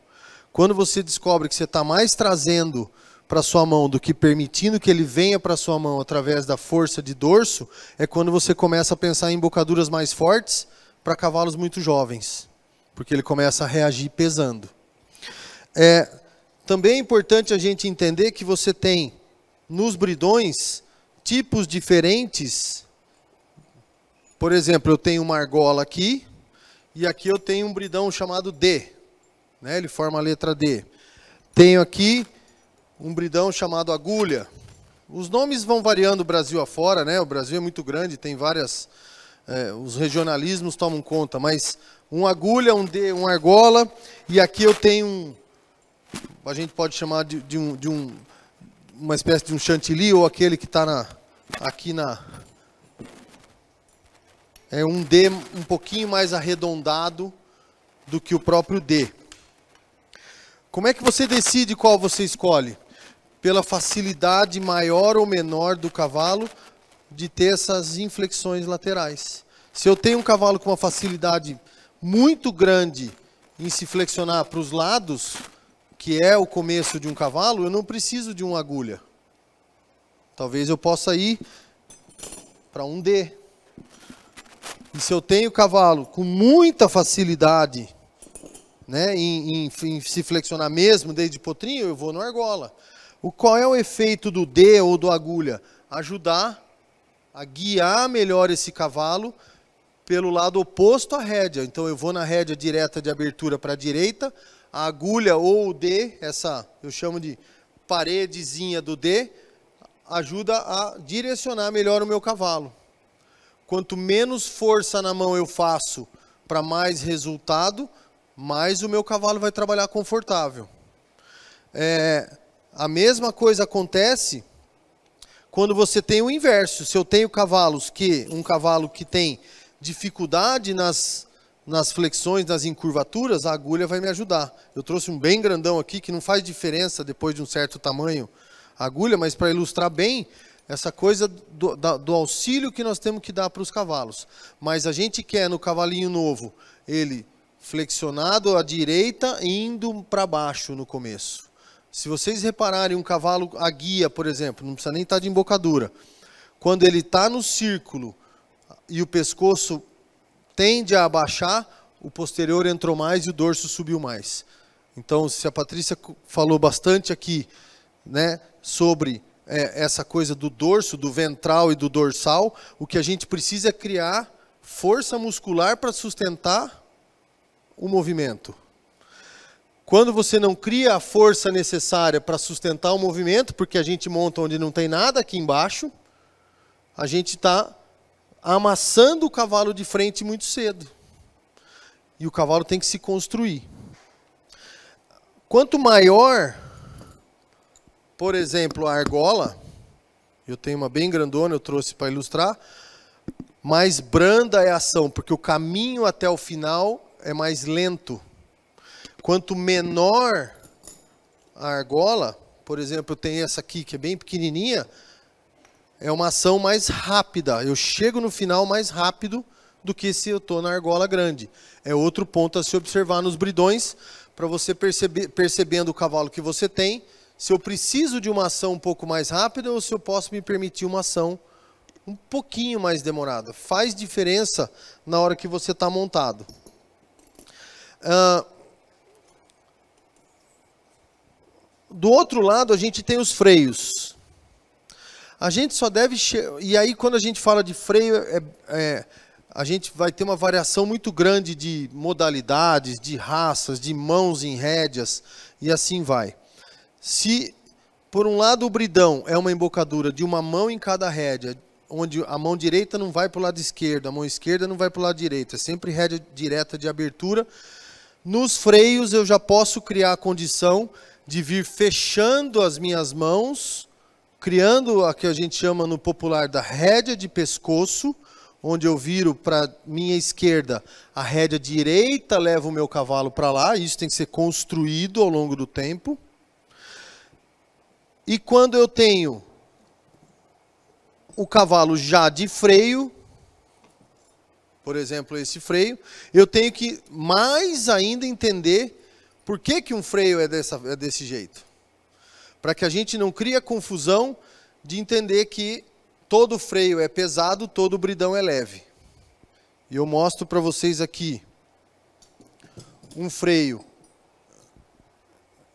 Quando você descobre que você está mais trazendo para sua mão do que permitindo que ele venha para sua mão através da força de dorso, é quando você começa a pensar em bocaduras mais fortes para cavalos muito jovens, porque ele começa a reagir pesando. É, também é importante a gente entender que você tem nos bridões tipos diferentes. Por exemplo, eu tenho uma argola aqui, e aqui eu tenho um bridão chamado D. Né? Ele forma a letra D. Tenho aqui um bridão chamado agulha. Os nomes vão variando Brasil afora, né? O Brasil é muito grande, tem várias... É, os regionalismos tomam conta, mas um agulha, um D, um argola, e aqui eu tenho um... A gente pode chamar de, de um, de um uma espécie de um chantilly ou aquele que está aqui na, é um D um pouquinho mais arredondado do que o próprio D. Como é que você decide qual você escolhe? Pela facilidade maior ou menor do cavalo de ter essas inflexões laterais. Se eu tenho um cavalo com uma facilidade muito grande em se flexionar para os lados, que é o começo de um cavalo, eu não preciso de uma agulha. Talvez eu possa ir para um D, e se eu tenho cavalo com muita facilidade né, em, em, em, se flexionar mesmo desde potrinho, eu vou no argola. O, qual é o efeito do D ou do agulha? Ajudar a guiar melhor esse cavalo pelo lado oposto à rédea. Então eu vou na rédea direta de abertura para a direita, a agulha ou o D, essa eu chamo de paredezinha do D, ajuda a direcionar melhor o meu cavalo. Quanto menos força na mão eu faço para mais resultado, mais o meu cavalo vai trabalhar confortável. É, a mesma coisa acontece quando você tem o inverso. Se eu tenho cavalos que um cavalo que tem dificuldade nas nas flexões, nas encurvaturas, a agulha vai me ajudar. Eu trouxe um bem grandão aqui que não faz diferença depois de um certo tamanho a agulha, mas para ilustrar bem, essa coisa do, da, do, auxílio que nós temos que dar para os cavalos. Mas a gente quer no cavalinho novo ele flexionado à direita indo para baixo no começo. Se vocês repararem um cavalo a guia, por exemplo, não precisa nem estar tá de embocadura. Quando ele está no círculo e o pescoço tende a abaixar, o posterior entrou mais e o dorso subiu mais. Então, se a Patrícia falou bastante aqui, né, sobre é, essa coisa do dorso, do ventral e do dorsal, o que a gente precisa é criar força muscular para sustentar o movimento. Quando você não cria a força necessária para sustentar o movimento, porque a gente monta onde não tem nada aqui embaixo, a gente está amassando o cavalo de frente muito cedo. E o cavalo tem que se construir. Quanto maior por exemplo, a argola, eu tenho uma bem grandona, eu trouxe para ilustrar, mais branda é a ação, porque o caminho até o final é mais lento. Quanto menor a argola, por exemplo, eu tenho essa aqui que é bem pequenininha, é uma ação mais rápida. Eu chego no final mais rápido do que se eu estou na argola grande. É outro ponto a se observar nos bridões, para você perceber, percebendo o cavalo que você tem, se eu preciso de uma ação um pouco mais rápida ou se eu posso me permitir uma ação um pouquinho mais demorada. Faz diferença na hora que você está montado. do outro lado, a gente tem os freios. A gente só deve. E aí, quando a gente fala de freio, é, é, a gente vai ter uma variação muito grande de modalidades, de raças, de mãos em rédeas, e assim vai. Se, por um lado, o bridão é uma embocadura de uma mão em cada rédea, onde a mão direita não vai para o lado esquerdo, a mão esquerda não vai para o lado direito, é sempre rédea direta de abertura. Nos freios, eu já posso criar a condição de vir fechando as minhas mãos, criando a que a gente chama no popular da rédea de pescoço, onde eu viro para minha esquerda, a rédea direita leva o meu cavalo para lá, isso tem que ser construído ao longo do tempo. E quando eu tenho o cavalo já de freio, por exemplo, esse freio, eu tenho que mais ainda entender por que, que um freio é, dessa, é desse jeito. Para que a gente não crie a confusão de entender que todo freio é pesado, todo bridão é leve. E eu mostro para vocês aqui um freio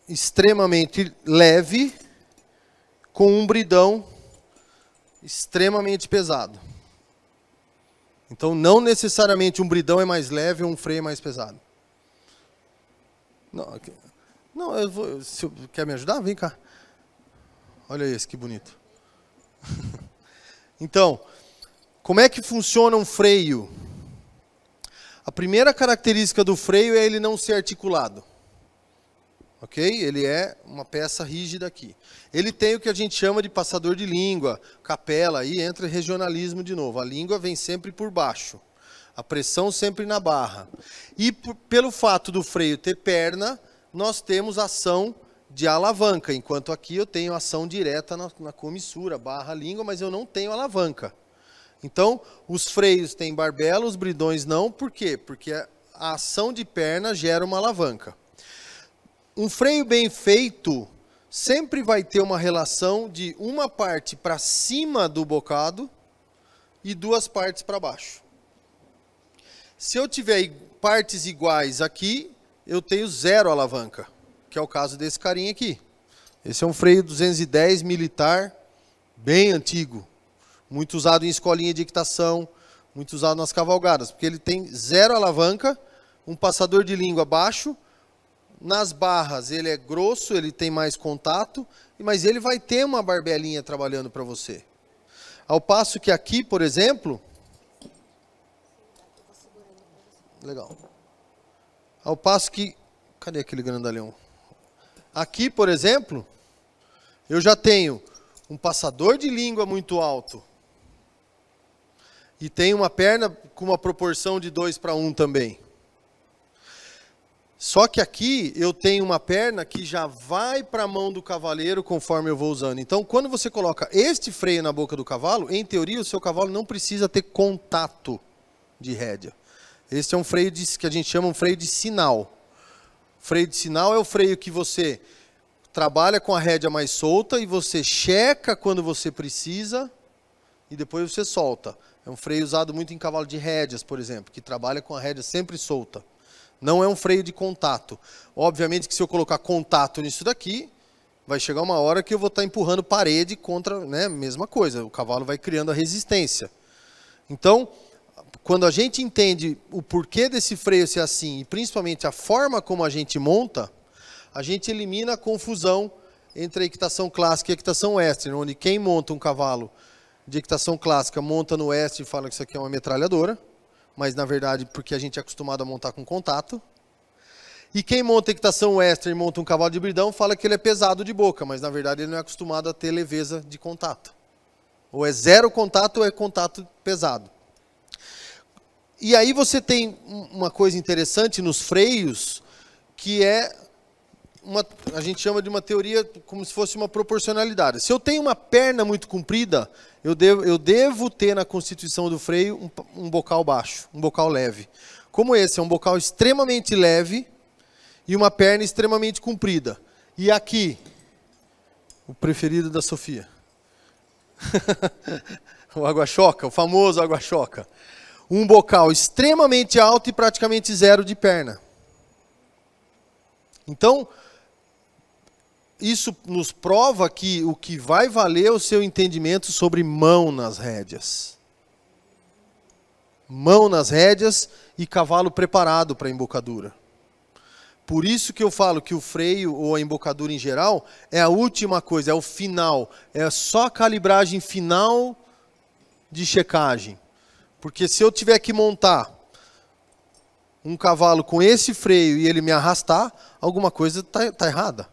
extremamente leve com um bridão extremamente pesado. Então, não necessariamente um bridão é mais leve ou um freio é mais pesado. Não, não eu vou, se, quer me ajudar? Vem cá. Olha esse, que bonito. então, como é que funciona um freio? A primeira característica do freio é ele não ser articulado ok? Ele é uma peça rígida aqui. Ele tem o que a gente chama de passador de língua, capela, aí entra regionalismo de novo. A língua vem sempre por baixo, a pressão sempre na barra. E pelo fato do freio ter perna, nós temos ação de alavanca, enquanto aqui eu tenho ação direta na, na comissura, barra língua, mas eu não tenho alavanca. Então, os freios têm barbela, os bridões não, por quê? Porque a ação de perna gera uma alavanca. Um freio bem feito sempre vai ter uma relação de uma parte para cima do bocado e duas partes para baixo. Se eu tiver partes iguais aqui, eu tenho zero alavanca, que é o caso desse carinha aqui. Esse é um freio 210 militar, bem antigo, muito usado em escolinha de equitação, muito usado nas cavalgadas, porque ele tem zero alavanca, um passador de língua baixo nas barras ele é grosso, ele tem mais contato, mas ele vai ter uma barbelinha trabalhando para você. Ao passo que aqui, por exemplo, legal. Ao passo que, cadê aquele grandalhão? Aqui, por exemplo, eu já tenho um passador de língua muito alto e tem uma perna com uma proporção de 2 para 1 um também. Só que aqui eu tenho uma perna que já vai para a mão do cavaleiro conforme eu vou usando. Então, quando você coloca este freio na boca do cavalo, em teoria o seu cavalo não precisa ter contato de rédea. Este é um freio de, que a gente chama um freio de sinal. Freio de sinal é o freio que você trabalha com a rédea mais solta e você checa quando você precisa e depois você solta. É um freio usado muito em cavalo de rédeas, por exemplo, que trabalha com a rédea sempre solta. Não é um freio de contato. Obviamente que se eu colocar contato nisso daqui, vai chegar uma hora que eu vou estar tá empurrando parede contra, né, mesma coisa, o cavalo vai criando a resistência. Então, quando a gente entende o porquê desse freio ser assim e principalmente a forma como a gente monta, a gente elimina a confusão entre a equitação clássica e a equitação western, onde quem monta um cavalo de equitação clássica monta no western e fala que isso aqui é uma metralhadora, mas na verdade porque a gente é acostumado a montar com contato. E quem monta equitação western e monta um cavalo de bridão fala que ele é pesado de boca, mas na verdade ele não é acostumado a ter leveza de contato. Ou é zero contato ou é contato pesado. E aí você tem uma coisa interessante nos freios, que é uma, a gente chama de uma teoria como se fosse uma proporcionalidade. Se eu tenho uma perna muito comprida, eu devo, eu devo ter na constituição do freio um, um bocal baixo, um bocal leve. Como esse, é um bocal extremamente leve e uma perna extremamente comprida. E aqui, o preferido da Sofia. o água-choca, o famoso água-choca. Um bocal extremamente alto e praticamente zero de perna. Então, isso nos prova que o que vai valer é o seu entendimento sobre mão nas rédeas. Mão nas rédeas e cavalo preparado para a embocadura. Por isso que eu falo que o freio ou a embocadura em geral é a última coisa, é o final, é só a calibragem final de checagem. Porque se eu tiver que montar um cavalo com esse freio e ele me arrastar, alguma coisa está tá errada.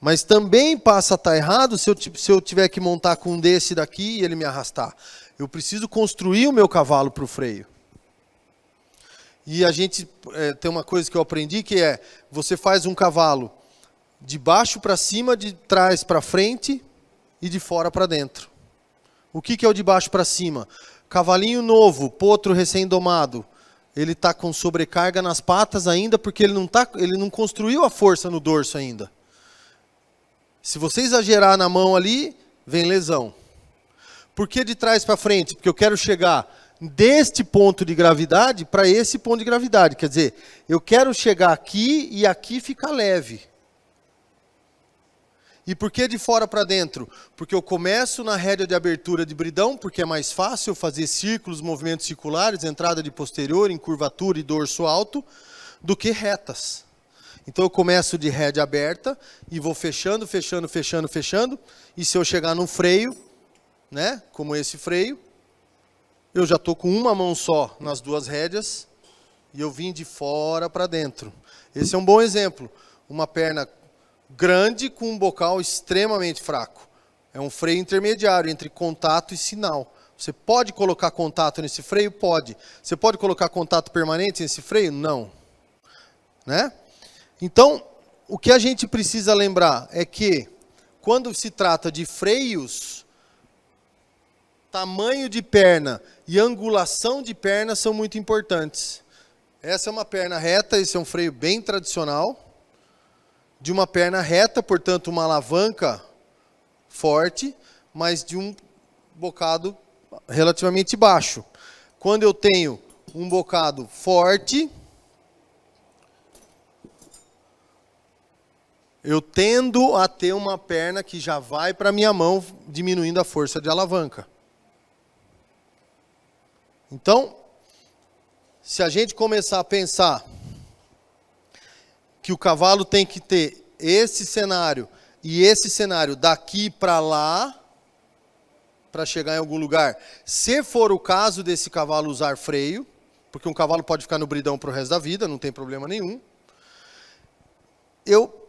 Mas também passa a estar tá errado se eu, se eu tiver que montar com um desse daqui e ele me arrastar. Eu preciso construir o meu cavalo para o freio. E a gente é, tem uma coisa que eu aprendi que é: você faz um cavalo de baixo para cima, de trás para frente e de fora para dentro. O que, que é o de baixo para cima? Cavalinho novo, potro recém-domado. Ele está com sobrecarga nas patas ainda porque ele não, tá, ele não construiu a força no dorso ainda. Se você exagerar na mão ali, vem lesão. Por que de trás para frente? Porque eu quero chegar deste ponto de gravidade para esse ponto de gravidade. Quer dizer, eu quero chegar aqui e aqui fica leve. E por que de fora para dentro? Porque eu começo na rédea de abertura de bridão, porque é mais fácil fazer círculos, movimentos circulares, entrada de posterior, em curvatura e dorso alto, do que retas. Então eu começo de rédea aberta e vou fechando, fechando, fechando, fechando. E se eu chegar num freio, né, como esse freio, eu já estou com uma mão só nas duas rédeas e eu vim de fora para dentro. Esse é um bom exemplo. Uma perna grande com um bocal extremamente fraco. É um freio intermediário entre contato e sinal. Você pode colocar contato nesse freio? Pode. Você pode colocar contato permanente nesse freio? Não. Né? Então, o que a gente precisa lembrar é que, quando se trata de freios, tamanho de perna e angulação de perna são muito importantes. Essa é uma perna reta, esse é um freio bem tradicional. De uma perna reta, portanto, uma alavanca forte, mas de um bocado relativamente baixo. Quando eu tenho um bocado forte, eu tendo a ter uma perna que já vai para a minha mão, diminuindo a força de alavanca. Então, se a gente começar a pensar que o cavalo tem que ter esse cenário e esse cenário daqui para lá, para chegar em algum lugar, se for o caso desse cavalo usar freio, porque um cavalo pode ficar no bridão para o resto da vida, não tem problema nenhum, eu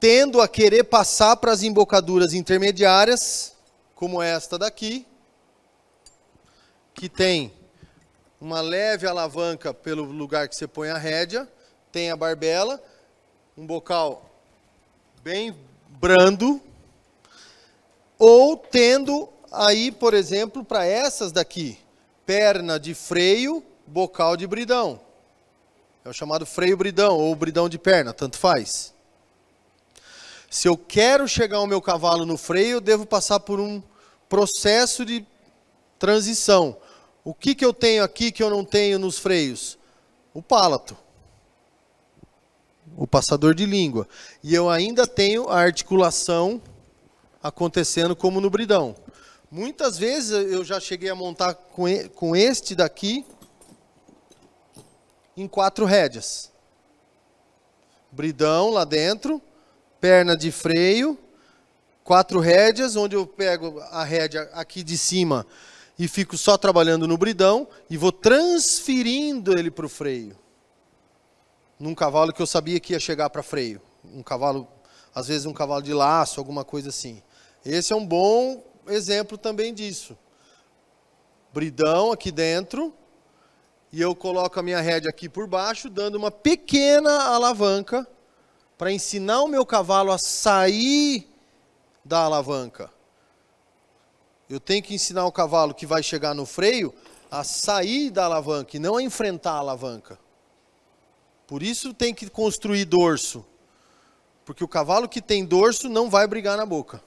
tendo a querer passar para as embocaduras intermediárias, como esta daqui, que tem uma leve alavanca pelo lugar que você põe a rédea, tem a barbela, um bocal bem brando, ou tendo aí, por exemplo, para essas daqui, perna de freio, bocal de bridão. É o chamado freio bridão ou bridão de perna, tanto faz. Se eu quero chegar o meu cavalo no freio, eu devo passar por um processo de transição. O que, que eu tenho aqui que eu não tenho nos freios? O palato, o passador de língua. E eu ainda tenho a articulação acontecendo como no bridão. Muitas vezes eu já cheguei a montar com este daqui em quatro rédeas. Bridão lá dentro, perna de freio, quatro rédeas, onde eu pego a rédea aqui de cima e fico só trabalhando no bridão e vou transferindo ele para o freio. Num cavalo que eu sabia que ia chegar para freio. Um cavalo, às vezes um cavalo de laço, alguma coisa assim. Esse é um bom exemplo também disso. Bridão aqui dentro, e eu coloco a minha rédea aqui por baixo, dando uma pequena alavanca para ensinar o meu cavalo a sair da alavanca. Eu tenho que ensinar o cavalo que vai chegar no freio a sair da alavanca e não a enfrentar a alavanca. Por isso tem que construir dorso. Porque o cavalo que tem dorso não vai brigar na boca.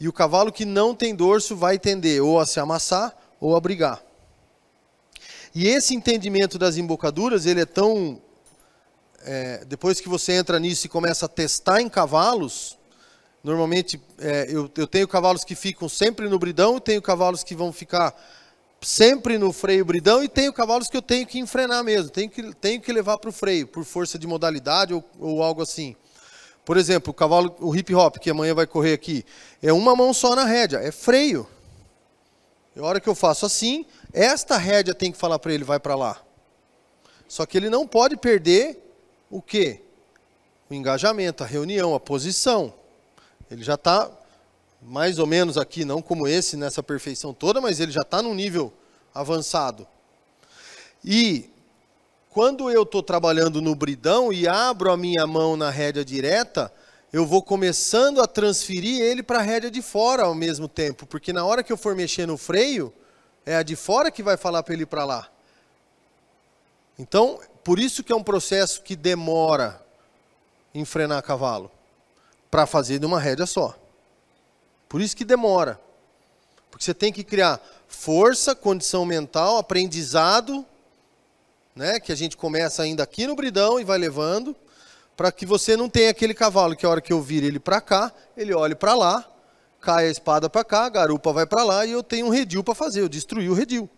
E o cavalo que não tem dorso vai tender ou a se amassar ou a brigar. E esse entendimento das embocaduras, ele é tão é, depois que você entra nisso e começa a testar em cavalos, normalmente é, eu, eu, tenho cavalos que ficam sempre no bridão, tenho cavalos que vão ficar sempre no freio bridão e tenho cavalos que eu tenho que enfrenar mesmo, tenho que, tenho que levar para o freio, por força de modalidade ou, ou algo assim. Por exemplo, o cavalo, o hip hop, que amanhã vai correr aqui, é uma mão só na rédea, é freio. E a hora que eu faço assim, esta rédea tem que falar para ele, vai para lá. Só que ele não pode perder o que O engajamento, a reunião, a posição. Ele já está mais ou menos aqui, não como esse, nessa perfeição toda, mas ele já está num nível avançado. E quando eu estou trabalhando no bridão e abro a minha mão na rédea direta, eu vou começando a transferir ele para a rédea de fora ao mesmo tempo, porque na hora que eu for mexer no freio, é a de fora que vai falar para ele ir para lá. Então, por isso que é um processo que demora em frenar cavalo, para fazer de uma rédea só. Por isso que demora. Porque você tem que criar força, condição mental, aprendizado, né, que a gente começa ainda aqui no bridão e vai levando, para que você não tenha aquele cavalo que a hora que eu vire ele para cá, ele olhe para lá, cai a espada para cá, a garupa vai para lá e eu tenho um redil para fazer, eu destruí o redil.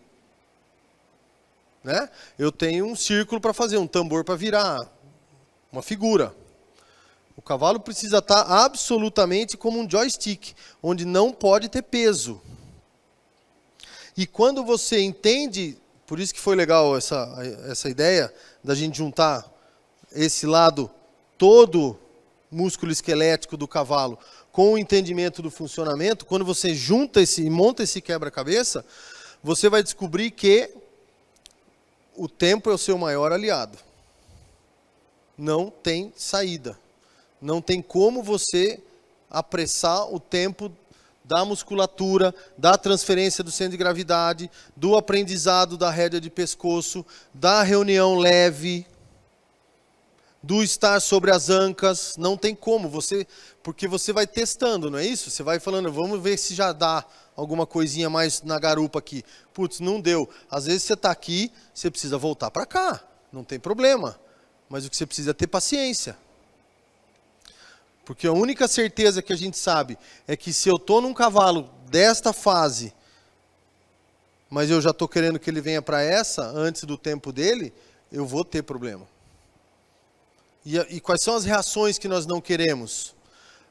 Né? Eu tenho um círculo para fazer, um tambor para virar, uma figura. O cavalo precisa estar tá absolutamente como um joystick, onde não pode ter peso. E quando você entende, por isso que foi legal essa, essa ideia da gente juntar esse lado todo músculo esquelético do cavalo com o entendimento do funcionamento, quando você junta esse e monta esse quebra-cabeça, você vai descobrir que o tempo é o seu maior aliado. Não tem saída. Não tem como você apressar o tempo da musculatura, da transferência do centro de gravidade, do aprendizado da rédea de pescoço, da reunião leve, do estar sobre as ancas, não tem como você, porque você vai testando, não é isso? Você vai falando, vamos ver se já dá, alguma coisinha mais na garupa aqui. Putz, não deu. Às vezes você está aqui, você precisa voltar para cá. Não tem problema. Mas o que você precisa é ter paciência. Porque a única certeza que a gente sabe é que se eu estou num cavalo desta fase, mas eu já estou querendo que ele venha para essa, antes do tempo dele, eu vou ter problema. E, e quais são as reações que nós não queremos?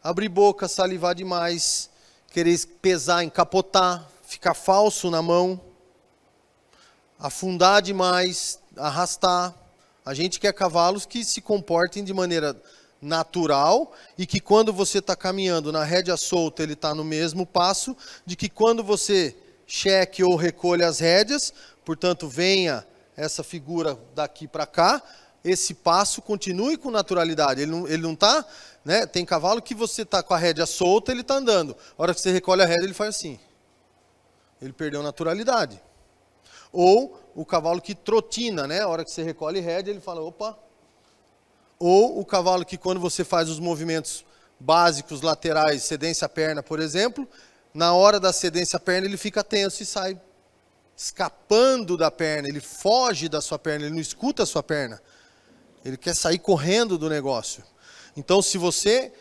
Abrir boca, salivar demais, querer pesar, encapotar, ficar falso na mão, afundar demais, arrastar. A gente quer cavalos que se comportem de maneira natural e que quando você está caminhando na rédea solta, ele está no mesmo passo, de que quando você cheque ou recolha as rédeas, portanto, venha essa figura daqui para cá, esse passo continue com naturalidade. Ele não, ele não tá, né? Tem cavalo que você está com a rédea solta, ele está andando. A hora que você recolhe a rédea, ele faz assim. Ele perdeu naturalidade. Ou o cavalo que trotina, né? A hora que você recolhe rédea, ele fala, opa. Ou o cavalo que quando você faz os movimentos básicos, laterais, cedência à perna, por exemplo, na hora da cedência à perna ele fica tenso e sai escapando da perna, ele foge da sua perna, ele não escuta a sua perna. Ele quer sair correndo do negócio. Então, se você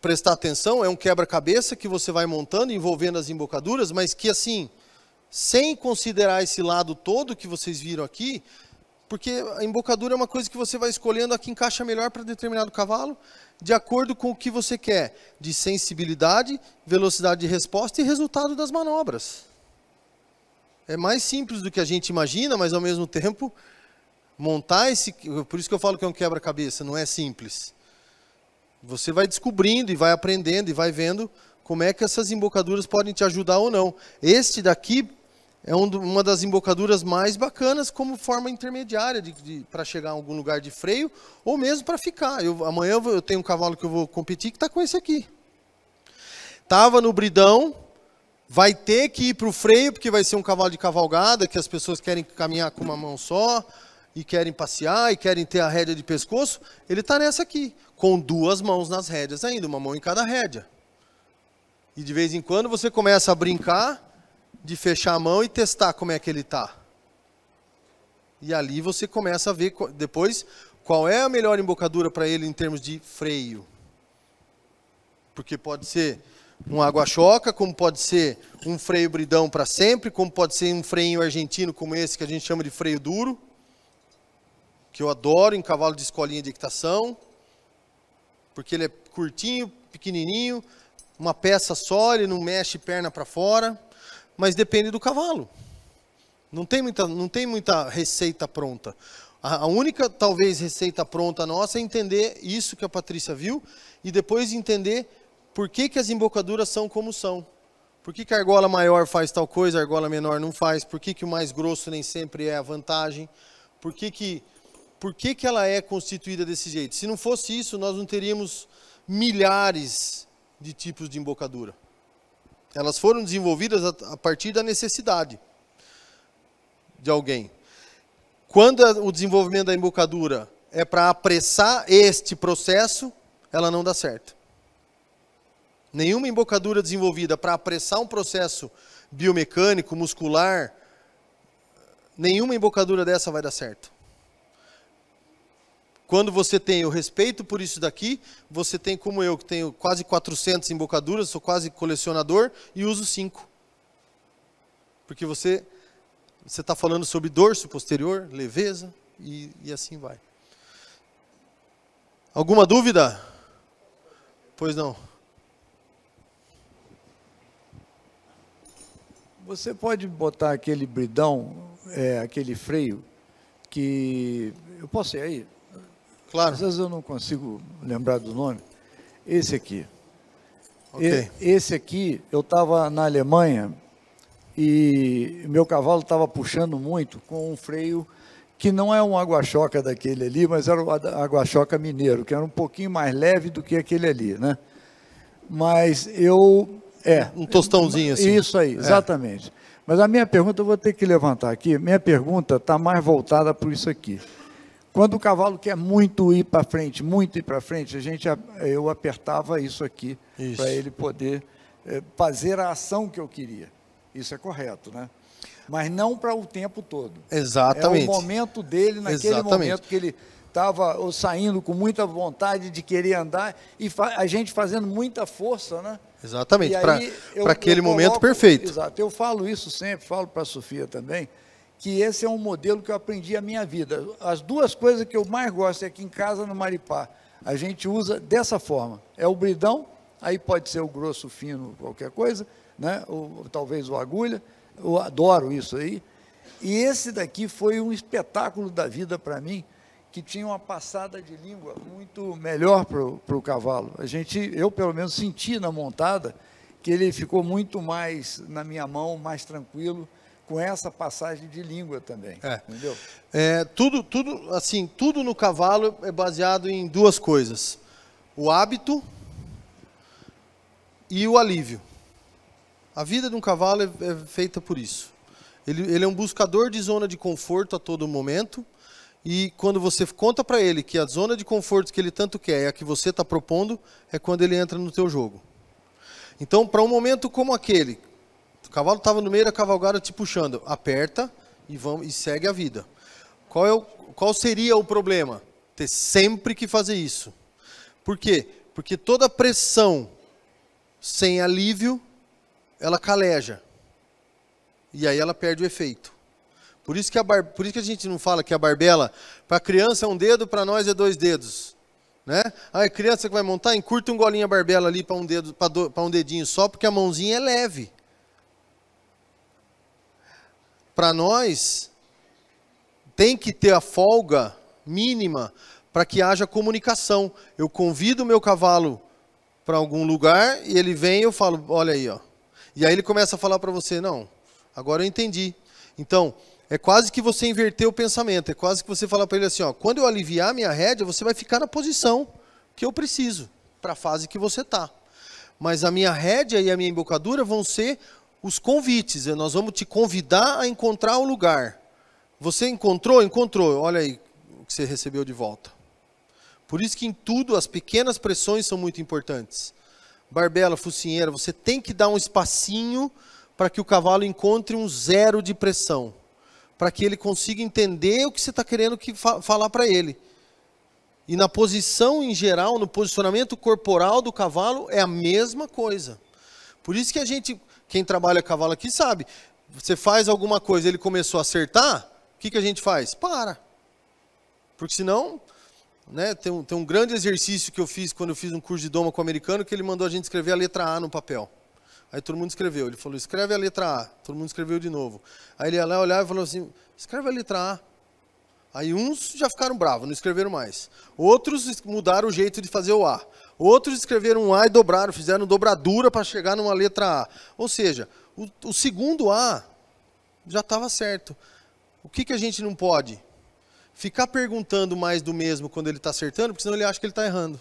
prestar atenção, é um quebra-cabeça que você vai montando, envolvendo as embocaduras, mas que assim, sem considerar esse lado todo que vocês viram aqui, porque a embocadura é uma coisa que você vai escolhendo a que encaixa melhor para determinado cavalo, de acordo com o que você quer, de sensibilidade, velocidade de resposta e resultado das manobras. É mais simples do que a gente imagina, mas ao mesmo tempo montar esse. Por isso que eu falo que é um quebra-cabeça, não é simples. Você vai descobrindo e vai aprendendo e vai vendo como é que essas embocaduras podem te ajudar ou não. Este daqui é um, uma das embocaduras mais bacanas como forma intermediária para chegar a algum lugar de freio ou mesmo para ficar. Eu, amanhã eu, vou, eu, tenho um cavalo que eu vou competir que está com esse aqui. Tava no bridão, vai ter que ir para o freio porque vai ser um cavalo de cavalgada que as pessoas querem caminhar com uma mão só e querem passear e querem ter a rédea de pescoço, ele está nessa aqui, com duas mãos nas rédeas ainda, uma mão em cada rédea. E de vez em quando você começa a brincar de fechar a mão e testar como é que ele está. E ali você começa a ver depois qual é a melhor embocadura para ele em termos de freio. Porque pode ser um água-choca, como pode ser um freio bridão para sempre, como pode ser um freio argentino como esse que a gente chama de freio duro que eu adoro em cavalo de escolinha de equitação, porque ele é curtinho, pequenininho, uma peça só, ele não mexe perna para fora, mas depende do cavalo. Não tem muita, não tem muita receita pronta. A, única, talvez, receita pronta nossa é entender isso que a Patrícia viu e depois entender por que, que as embocaduras são como são. Por que, que a argola maior faz tal coisa, a argola menor não faz? Por que, que o mais grosso nem sempre é a vantagem? Por que, que por que, que ela é constituída desse jeito? Se não fosse isso, nós não teríamos milhares de tipos de embocadura. Elas foram desenvolvidas a, partir da necessidade de alguém. Quando o desenvolvimento da embocadura é para apressar este processo, ela não dá certo. Nenhuma embocadura desenvolvida para apressar um processo biomecânico, muscular, nenhuma embocadura dessa vai dar certo. Quando você tem o respeito por isso daqui, você tem como eu, que tenho quase 400 embocaduras, sou quase colecionador e uso cinco. Porque você você está falando sobre dorso posterior, leveza e, e assim vai. Alguma dúvida? Pois não. Você pode botar aquele bridão, é, aquele freio, que. Eu posso ir aí? Claro. Às vezes eu não consigo lembrar do nome. Esse aqui. Okay. E, esse aqui, eu estava na Alemanha e meu cavalo estava puxando muito com um freio que não é um aguachoca daquele ali, mas era o aguachoca mineiro, que era um pouquinho mais leve do que aquele ali, né? Mas eu... É, um tostãozinho assim. Isso aí, é. exatamente. Mas a minha pergunta, eu vou ter que levantar aqui, minha pergunta está mais voltada para isso aqui. Quando o cavalo quer muito ir para frente, muito ir para frente, a gente, eu apertava isso aqui para ele poder eh, fazer a ação que eu queria. Isso é correto, né? Mas não para o tempo todo. Exatamente. É o momento dele, naquele Exatamente. momento que ele estava saindo com muita vontade de querer andar e a gente fazendo muita força, né? Exatamente, para aquele coloco, momento perfeito. Exato, eu falo isso sempre, falo para a Sofia também, que esse é um modelo que eu aprendi a minha vida. As duas coisas que eu mais gosto é aqui em casa no Maripá. A gente usa dessa forma. É o bridão, aí pode ser o grosso fino, qualquer coisa, né? ou, talvez o agulha. Eu adoro isso aí. E esse daqui foi um espetáculo da vida para mim, que tinha uma passada de língua muito melhor para o cavalo. A gente, eu pelo menos senti na montada que ele ficou muito mais na minha mão, mais tranquilo com essa passagem de língua também. É. Entendeu? É, tudo, tudo, assim, tudo no cavalo é baseado em duas coisas: o hábito e o alívio. A vida de um cavalo é, é feita por isso. Ele, ele é um buscador de zona de conforto a todo momento. E quando você conta para ele que a zona de conforto que ele tanto quer é a que você está propondo, é quando ele entra no teu jogo. Então, para um momento como aquele, cavalo estava no meio da cavalgada te puxando. Aperta e, vamos, e segue a vida. Qual, é o, qual seria o problema? Ter sempre que fazer isso. Por quê? Porque toda pressão sem alívio, ela caleja. E aí ela perde o efeito. Por isso que a, bar... Por isso que a gente não fala que a barbela, para criança é um dedo, para nós é dois dedos. Né? Aí ah, a é criança que vai montar, encurta um golinho a barbela ali para um, dedo, um dedinho só, porque a mãozinha é leve para nós tem que ter a folga mínima para que haja comunicação. Eu convido o meu cavalo para algum lugar e ele vem e eu falo, olha aí, ó. E aí ele começa a falar para você, não, agora eu entendi. Então, é quase que você inverter o pensamento, é quase que você falar para ele assim, ó, quando eu aliviar a minha rédea, você vai ficar na posição que eu preciso, para a fase que você está. Mas a minha rédea e a minha embocadura vão ser os convites. É, nós vamos te convidar a encontrar o lugar. Você encontrou? Encontrou. Olha aí o que você recebeu de volta. Por isso que em tudo as pequenas pressões são muito importantes. Barbela, focinheira, você tem que dar um espacinho para que o cavalo encontre um zero de pressão. Para que ele consiga entender o que você está querendo que fa falar para ele. E na posição em geral, no posicionamento corporal do cavalo, é a mesma coisa. Por isso que a gente, quem trabalha cavalo aqui sabe. Você faz alguma coisa, ele começou a acertar, o que, que a gente faz? Para. Porque senão, né, tem, um, tem um grande exercício que eu fiz quando eu fiz um curso de doma com o americano, que ele mandou a gente escrever a letra A no papel. Aí todo mundo escreveu. Ele falou, escreve a letra A. Todo mundo escreveu de novo. Aí ele ia lá olhar e falou assim, escreve a letra A. Aí uns já ficaram bravos, não escreveram mais. Outros mudaram o jeito de fazer o A. Outros escreveram um A e dobraram, fizeram dobradura para chegar numa letra A. Ou seja, o, o segundo A já estava certo. O que, que a gente não pode? Ficar perguntando mais do mesmo quando ele está acertando, porque senão ele acha que ele está errando.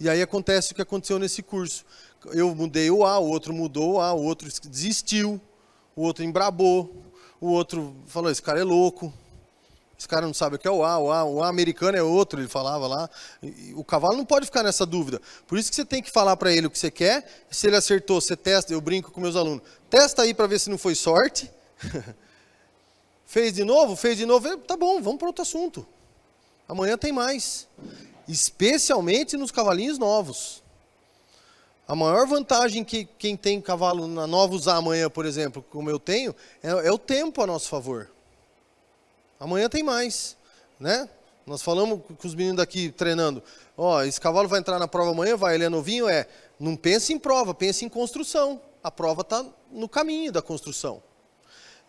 E aí acontece o que aconteceu nesse curso. Eu mudei o A, o outro mudou o A, o outro desistiu, o outro embrabou, o outro falou: esse cara é louco. Esse caras não sabem o que é o A, o A, o A americano é outro, ele falava lá. o cavalo não pode ficar nessa dúvida. Por isso que você tem que falar para ele o que você quer. Se ele acertou, você testa, eu brinco com meus alunos. Testa aí para ver se não foi sorte. Fez de novo? Fez de novo? Tá bom, vamos para outro assunto. Amanhã tem mais. Especialmente nos cavalinhos novos. A maior vantagem que quem tem cavalo na nova usar amanhã, por exemplo, como eu tenho, é, é o tempo a nosso favor. Amanhã tem mais, né? Nós falamos com os meninos daqui treinando. Ó, esse cavalo vai entrar na prova amanhã, vai, ele é novinho, é. Não pense em prova, pense em construção. A prova está no caminho da construção.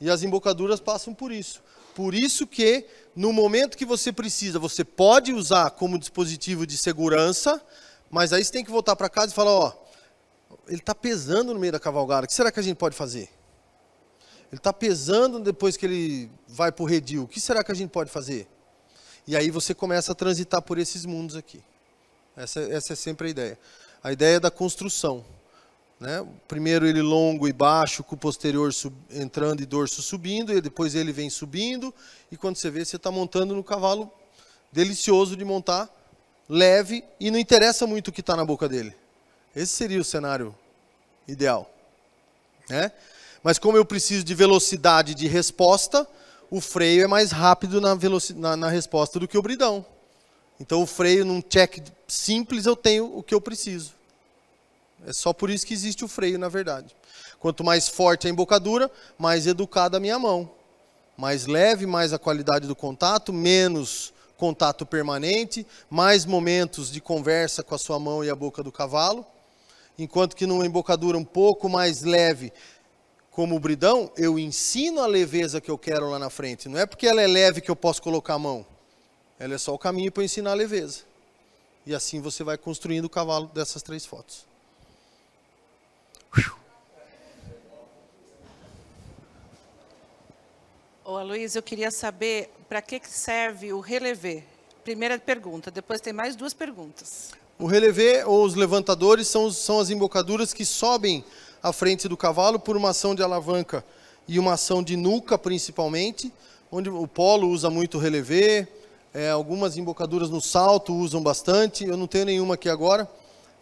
E as embocaduras passam por isso. Por isso que, no momento que você precisa, você pode usar como dispositivo de segurança, mas aí você tem que voltar para casa e falar, ó, ele está pesando no meio da cavalgada, o que será que a gente pode fazer? Ele está pesando depois que ele vai para o redil. O que será que a gente pode fazer? E aí você começa a transitar por esses mundos aqui. Essa, essa é sempre a ideia. A ideia é da construção. Né? Primeiro ele longo e baixo, com o posterior sub, entrando e dorso subindo, e depois ele vem subindo, e quando você vê, você está montando no cavalo delicioso de montar, leve, e não interessa muito o que está na boca dele. Esse seria o cenário ideal. Né? Mas como eu preciso de velocidade de resposta, o freio é mais rápido na, na, na resposta do que o bridão. Então o freio, num check simples, eu tenho o que eu preciso. É só por isso que existe o freio, na verdade. Quanto mais forte a embocadura, mais educada a minha mão. Mais leve, mais a qualidade do contato, menos contato permanente, mais momentos de conversa com a sua mão e a boca do cavalo. Enquanto que numa embocadura um pouco mais leve, como o bridão, eu ensino a leveza que eu quero lá na frente. Não é porque ela é leve que eu posso colocar a mão. Ela é só o caminho para eu ensinar a leveza. E assim você vai construindo o cavalo dessas três fotos. Ô, Luiz, eu queria saber para que, serve o relever. Primeira pergunta, depois tem mais duas perguntas. O relever ou os levantadores são, são as embocaduras que sobem à frente do cavalo por uma ação de alavanca e uma ação de nuca, principalmente, onde o polo usa muito relevé, é, algumas embocaduras no salto usam bastante, eu não tenho nenhuma aqui agora.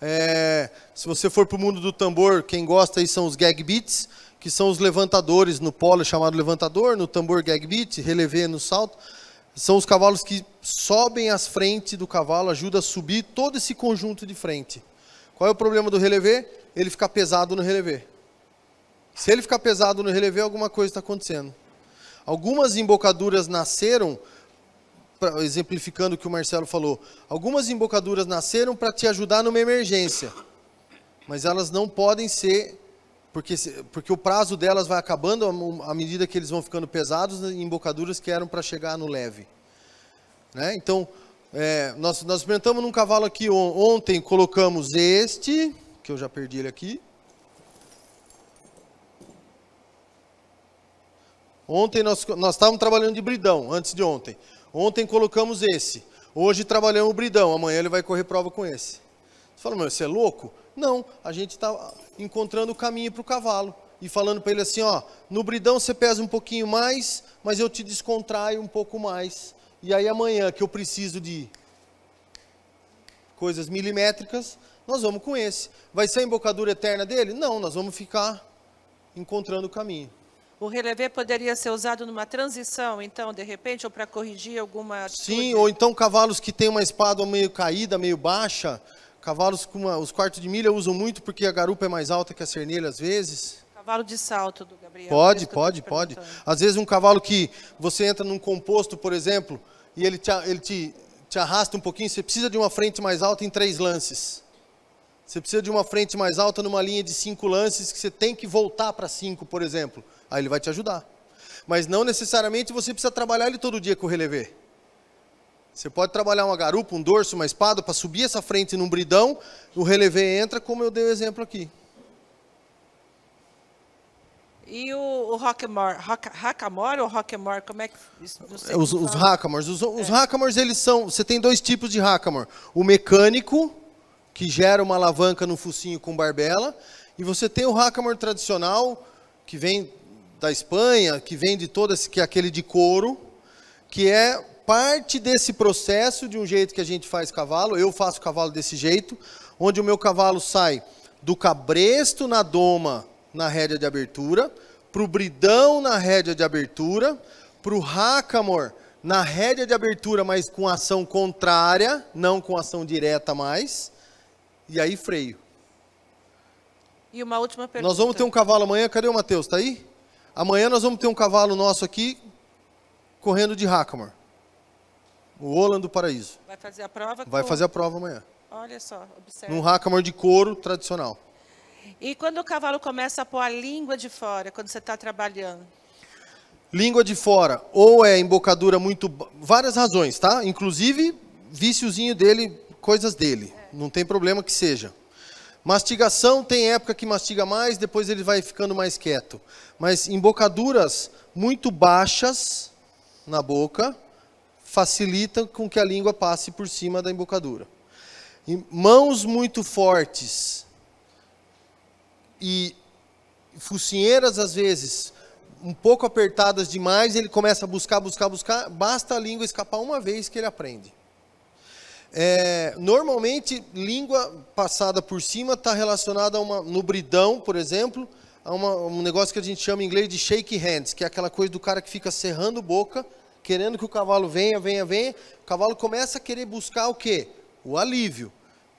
É, se você for para o mundo do tambor, quem gosta aí são os gag beats, que são os levantadores, no polo é chamado levantador, no tambor gag beat, relevé no salto. São os cavalos que sobem as frente do cavalo, ajuda a subir todo esse conjunto de frente. Qual é o problema do relevé? ele ficar pesado no relever. Se ele ficar pesado no relever, alguma coisa está acontecendo. Algumas embocaduras nasceram, pra, exemplificando o que o Marcelo falou, algumas embocaduras nasceram para te ajudar numa emergência. Mas elas não podem ser, porque, porque o prazo delas vai acabando à medida que eles vão ficando pesados, embocaduras que eram para chegar no leve. Né? Então, é, nós, nós experimentamos num cavalo aqui on, ontem, colocamos este, que eu já perdi ele aqui. Ontem nós, nós estávamos trabalhando de bridão, antes de ontem. Ontem colocamos esse. Hoje trabalhamos o bridão, amanhã ele vai correr prova com esse. Você falou, meu, você é louco? Não, a gente está encontrando o caminho para o cavalo. E falando para ele assim, ó, no bridão você pesa um pouquinho mais, mas eu te descontraio um pouco mais. E aí amanhã que eu preciso de coisas milimétricas, nós vamos com esse. Vai ser a embocadura eterna dele? Não, nós vamos ficar encontrando o caminho. O relevé poderia ser usado numa transição, então, de repente, ou para corrigir alguma. Sim, ou então cavalos que têm uma espada meio caída, meio baixa. Cavalos com uma, os quartos de milha usam muito porque a garupa é mais alta que a cernelha às vezes. Cavalo de salto do Gabriel. Pode, pode, pode. Às vezes um cavalo que você entra num composto, por exemplo, e ele te, ele te, te arrasta um pouquinho, você precisa de uma frente mais alta em três lances. Você precisa de uma frente mais alta numa linha de cinco lances que você tem que voltar para cinco, por exemplo. Aí ele vai te ajudar. Mas não necessariamente você precisa trabalhar ele todo dia com o relevé. Você pode trabalhar uma garupa, um dorso, uma espada para subir essa frente num bridão, o relevé entra, como eu dei o exemplo aqui. E o, o Rockmore, Hackamore ou Rockmore, como é que... Isso, é, os, os Hackamores, os, é. os Hackamores eles são, você tem dois tipos de Hackamore, o mecânico que gera uma alavanca no focinho com barbela, e você tem o hackamore tradicional, que vem da Espanha, que vem de todas, que é aquele de couro, que é parte desse processo de um jeito que a gente faz cavalo, eu faço cavalo desse jeito, onde o meu cavalo sai do cabresto na doma, na rédea de abertura, para o bridão na rédea de abertura, para o hackamore na rédea de abertura, mas com ação contrária, não com ação direta mais, e aí freio. E uma última pergunta. Nós vamos ter um cavalo amanhã. Cadê o Matheus? Está aí? Amanhã nós vamos ter um cavalo nosso aqui correndo de Hackamor, O Olan do Paraíso. Vai fazer a prova? Vai com... fazer a prova amanhã. Olha só, observa. Num Hackamor de couro tradicional. E quando o cavalo começa a pôr a língua de fora, quando você está trabalhando? Língua de fora, ou é embocadura muito. várias razões, tá? Inclusive, víciozinho dele, coisas dele. É não tem problema que seja. Mastigação tem época que mastiga mais, depois ele vai ficando mais quieto. Mas embocaduras muito baixas na boca facilitam com que a língua passe por cima da embocadura. E mãos muito fortes e focinheiras às vezes um pouco apertadas demais, ele começa a buscar, buscar, buscar, basta a língua escapar uma vez que ele aprende. É, normalmente, língua passada por cima está relacionada a uma nubridão, por exemplo, a uma, um negócio que a gente chama em inglês de shake hands, que é aquela coisa do cara que fica cerrando boca, querendo que o cavalo venha, venha, venha. O cavalo começa a querer buscar o quê? O alívio.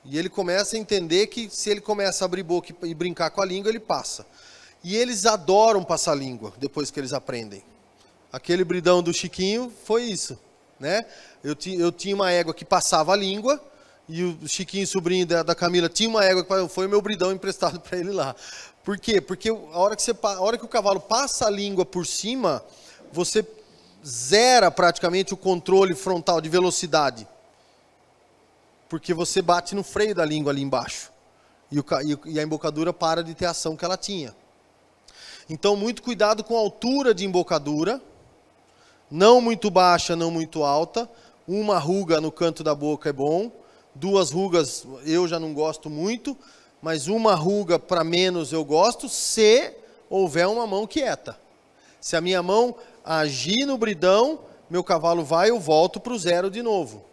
E ele começa a entender que se ele começa a abrir boca e brincar com a língua, ele passa. E eles adoram passar língua depois que eles aprendem. Aquele bridão do Chiquinho foi isso. Né? Eu, ti, eu tinha uma égua que passava a língua, e o Chiquinho, sobrinho da, da Camila, tinha uma égua que foi o meu bridão emprestado para ele lá. Por quê? Porque a hora, que você, a hora que o cavalo passa a língua por cima, você zera praticamente o controle frontal de velocidade. Porque você bate no freio da língua ali embaixo. E, o, e a embocadura para de ter a ação que ela tinha. Então, muito cuidado com a altura de embocadura não muito baixa, não muito alta. Uma ruga no canto da boca é bom. Duas rugas eu já não gosto muito, mas uma ruga para menos eu gosto se houver uma mão quieta. Se a minha mão agir no bridão, meu cavalo vai, eu volto para o zero de novo.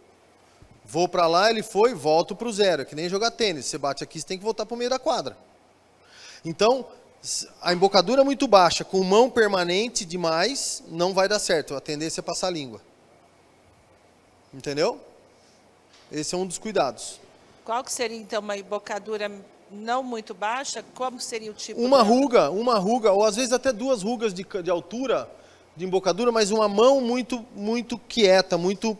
Vou para lá, ele foi, volto para o zero. É que nem jogar tênis. Você bate aqui, você tem que voltar para o meio da quadra. Então, a embocadura é muito baixa, com mão permanente demais, não vai dar certo. A tendência é passar a língua. Entendeu? Esse é um dos cuidados. Qual que seria então uma embocadura não muito baixa? Como seria o tipo? Uma de... ruga, uma ruga, ou às vezes até duas rugas de, de altura de embocadura, mas uma mão muito, muito quieta, muito,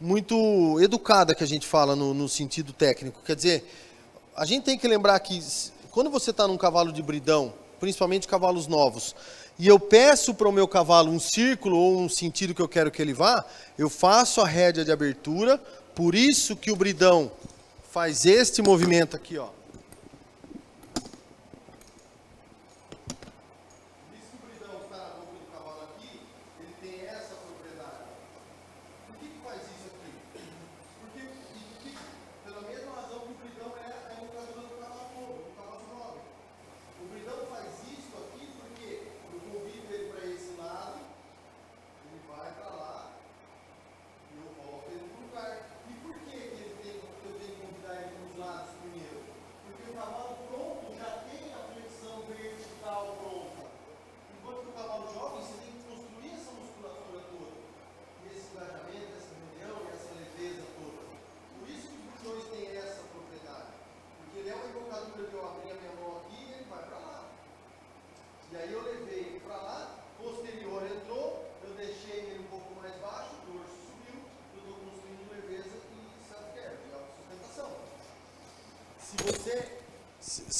muito educada que a gente fala no, no sentido técnico. Quer dizer, a gente tem que lembrar que quando você está num cavalo de bridão, principalmente cavalos novos, e eu peço para o meu cavalo um círculo ou um sentido que eu quero que ele vá, eu faço a rédea de abertura, por isso que o bridão faz este movimento aqui, ó.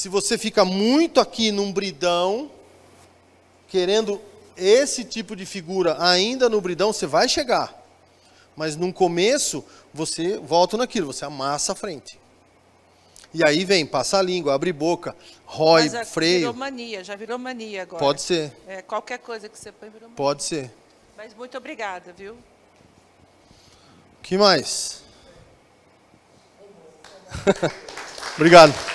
se você fica muito aqui num bridão, querendo esse tipo de figura ainda no bridão, você vai chegar. Mas no começo, você volta naquilo, você amassa a frente. E aí vem, passa a língua, abre boca, rói, Mas freio. É, virou mania, já virou mania agora. Pode ser. É, qualquer coisa que você põe virou mania. Pode ser. Mas muito obrigada, viu? O que mais? Obrigado.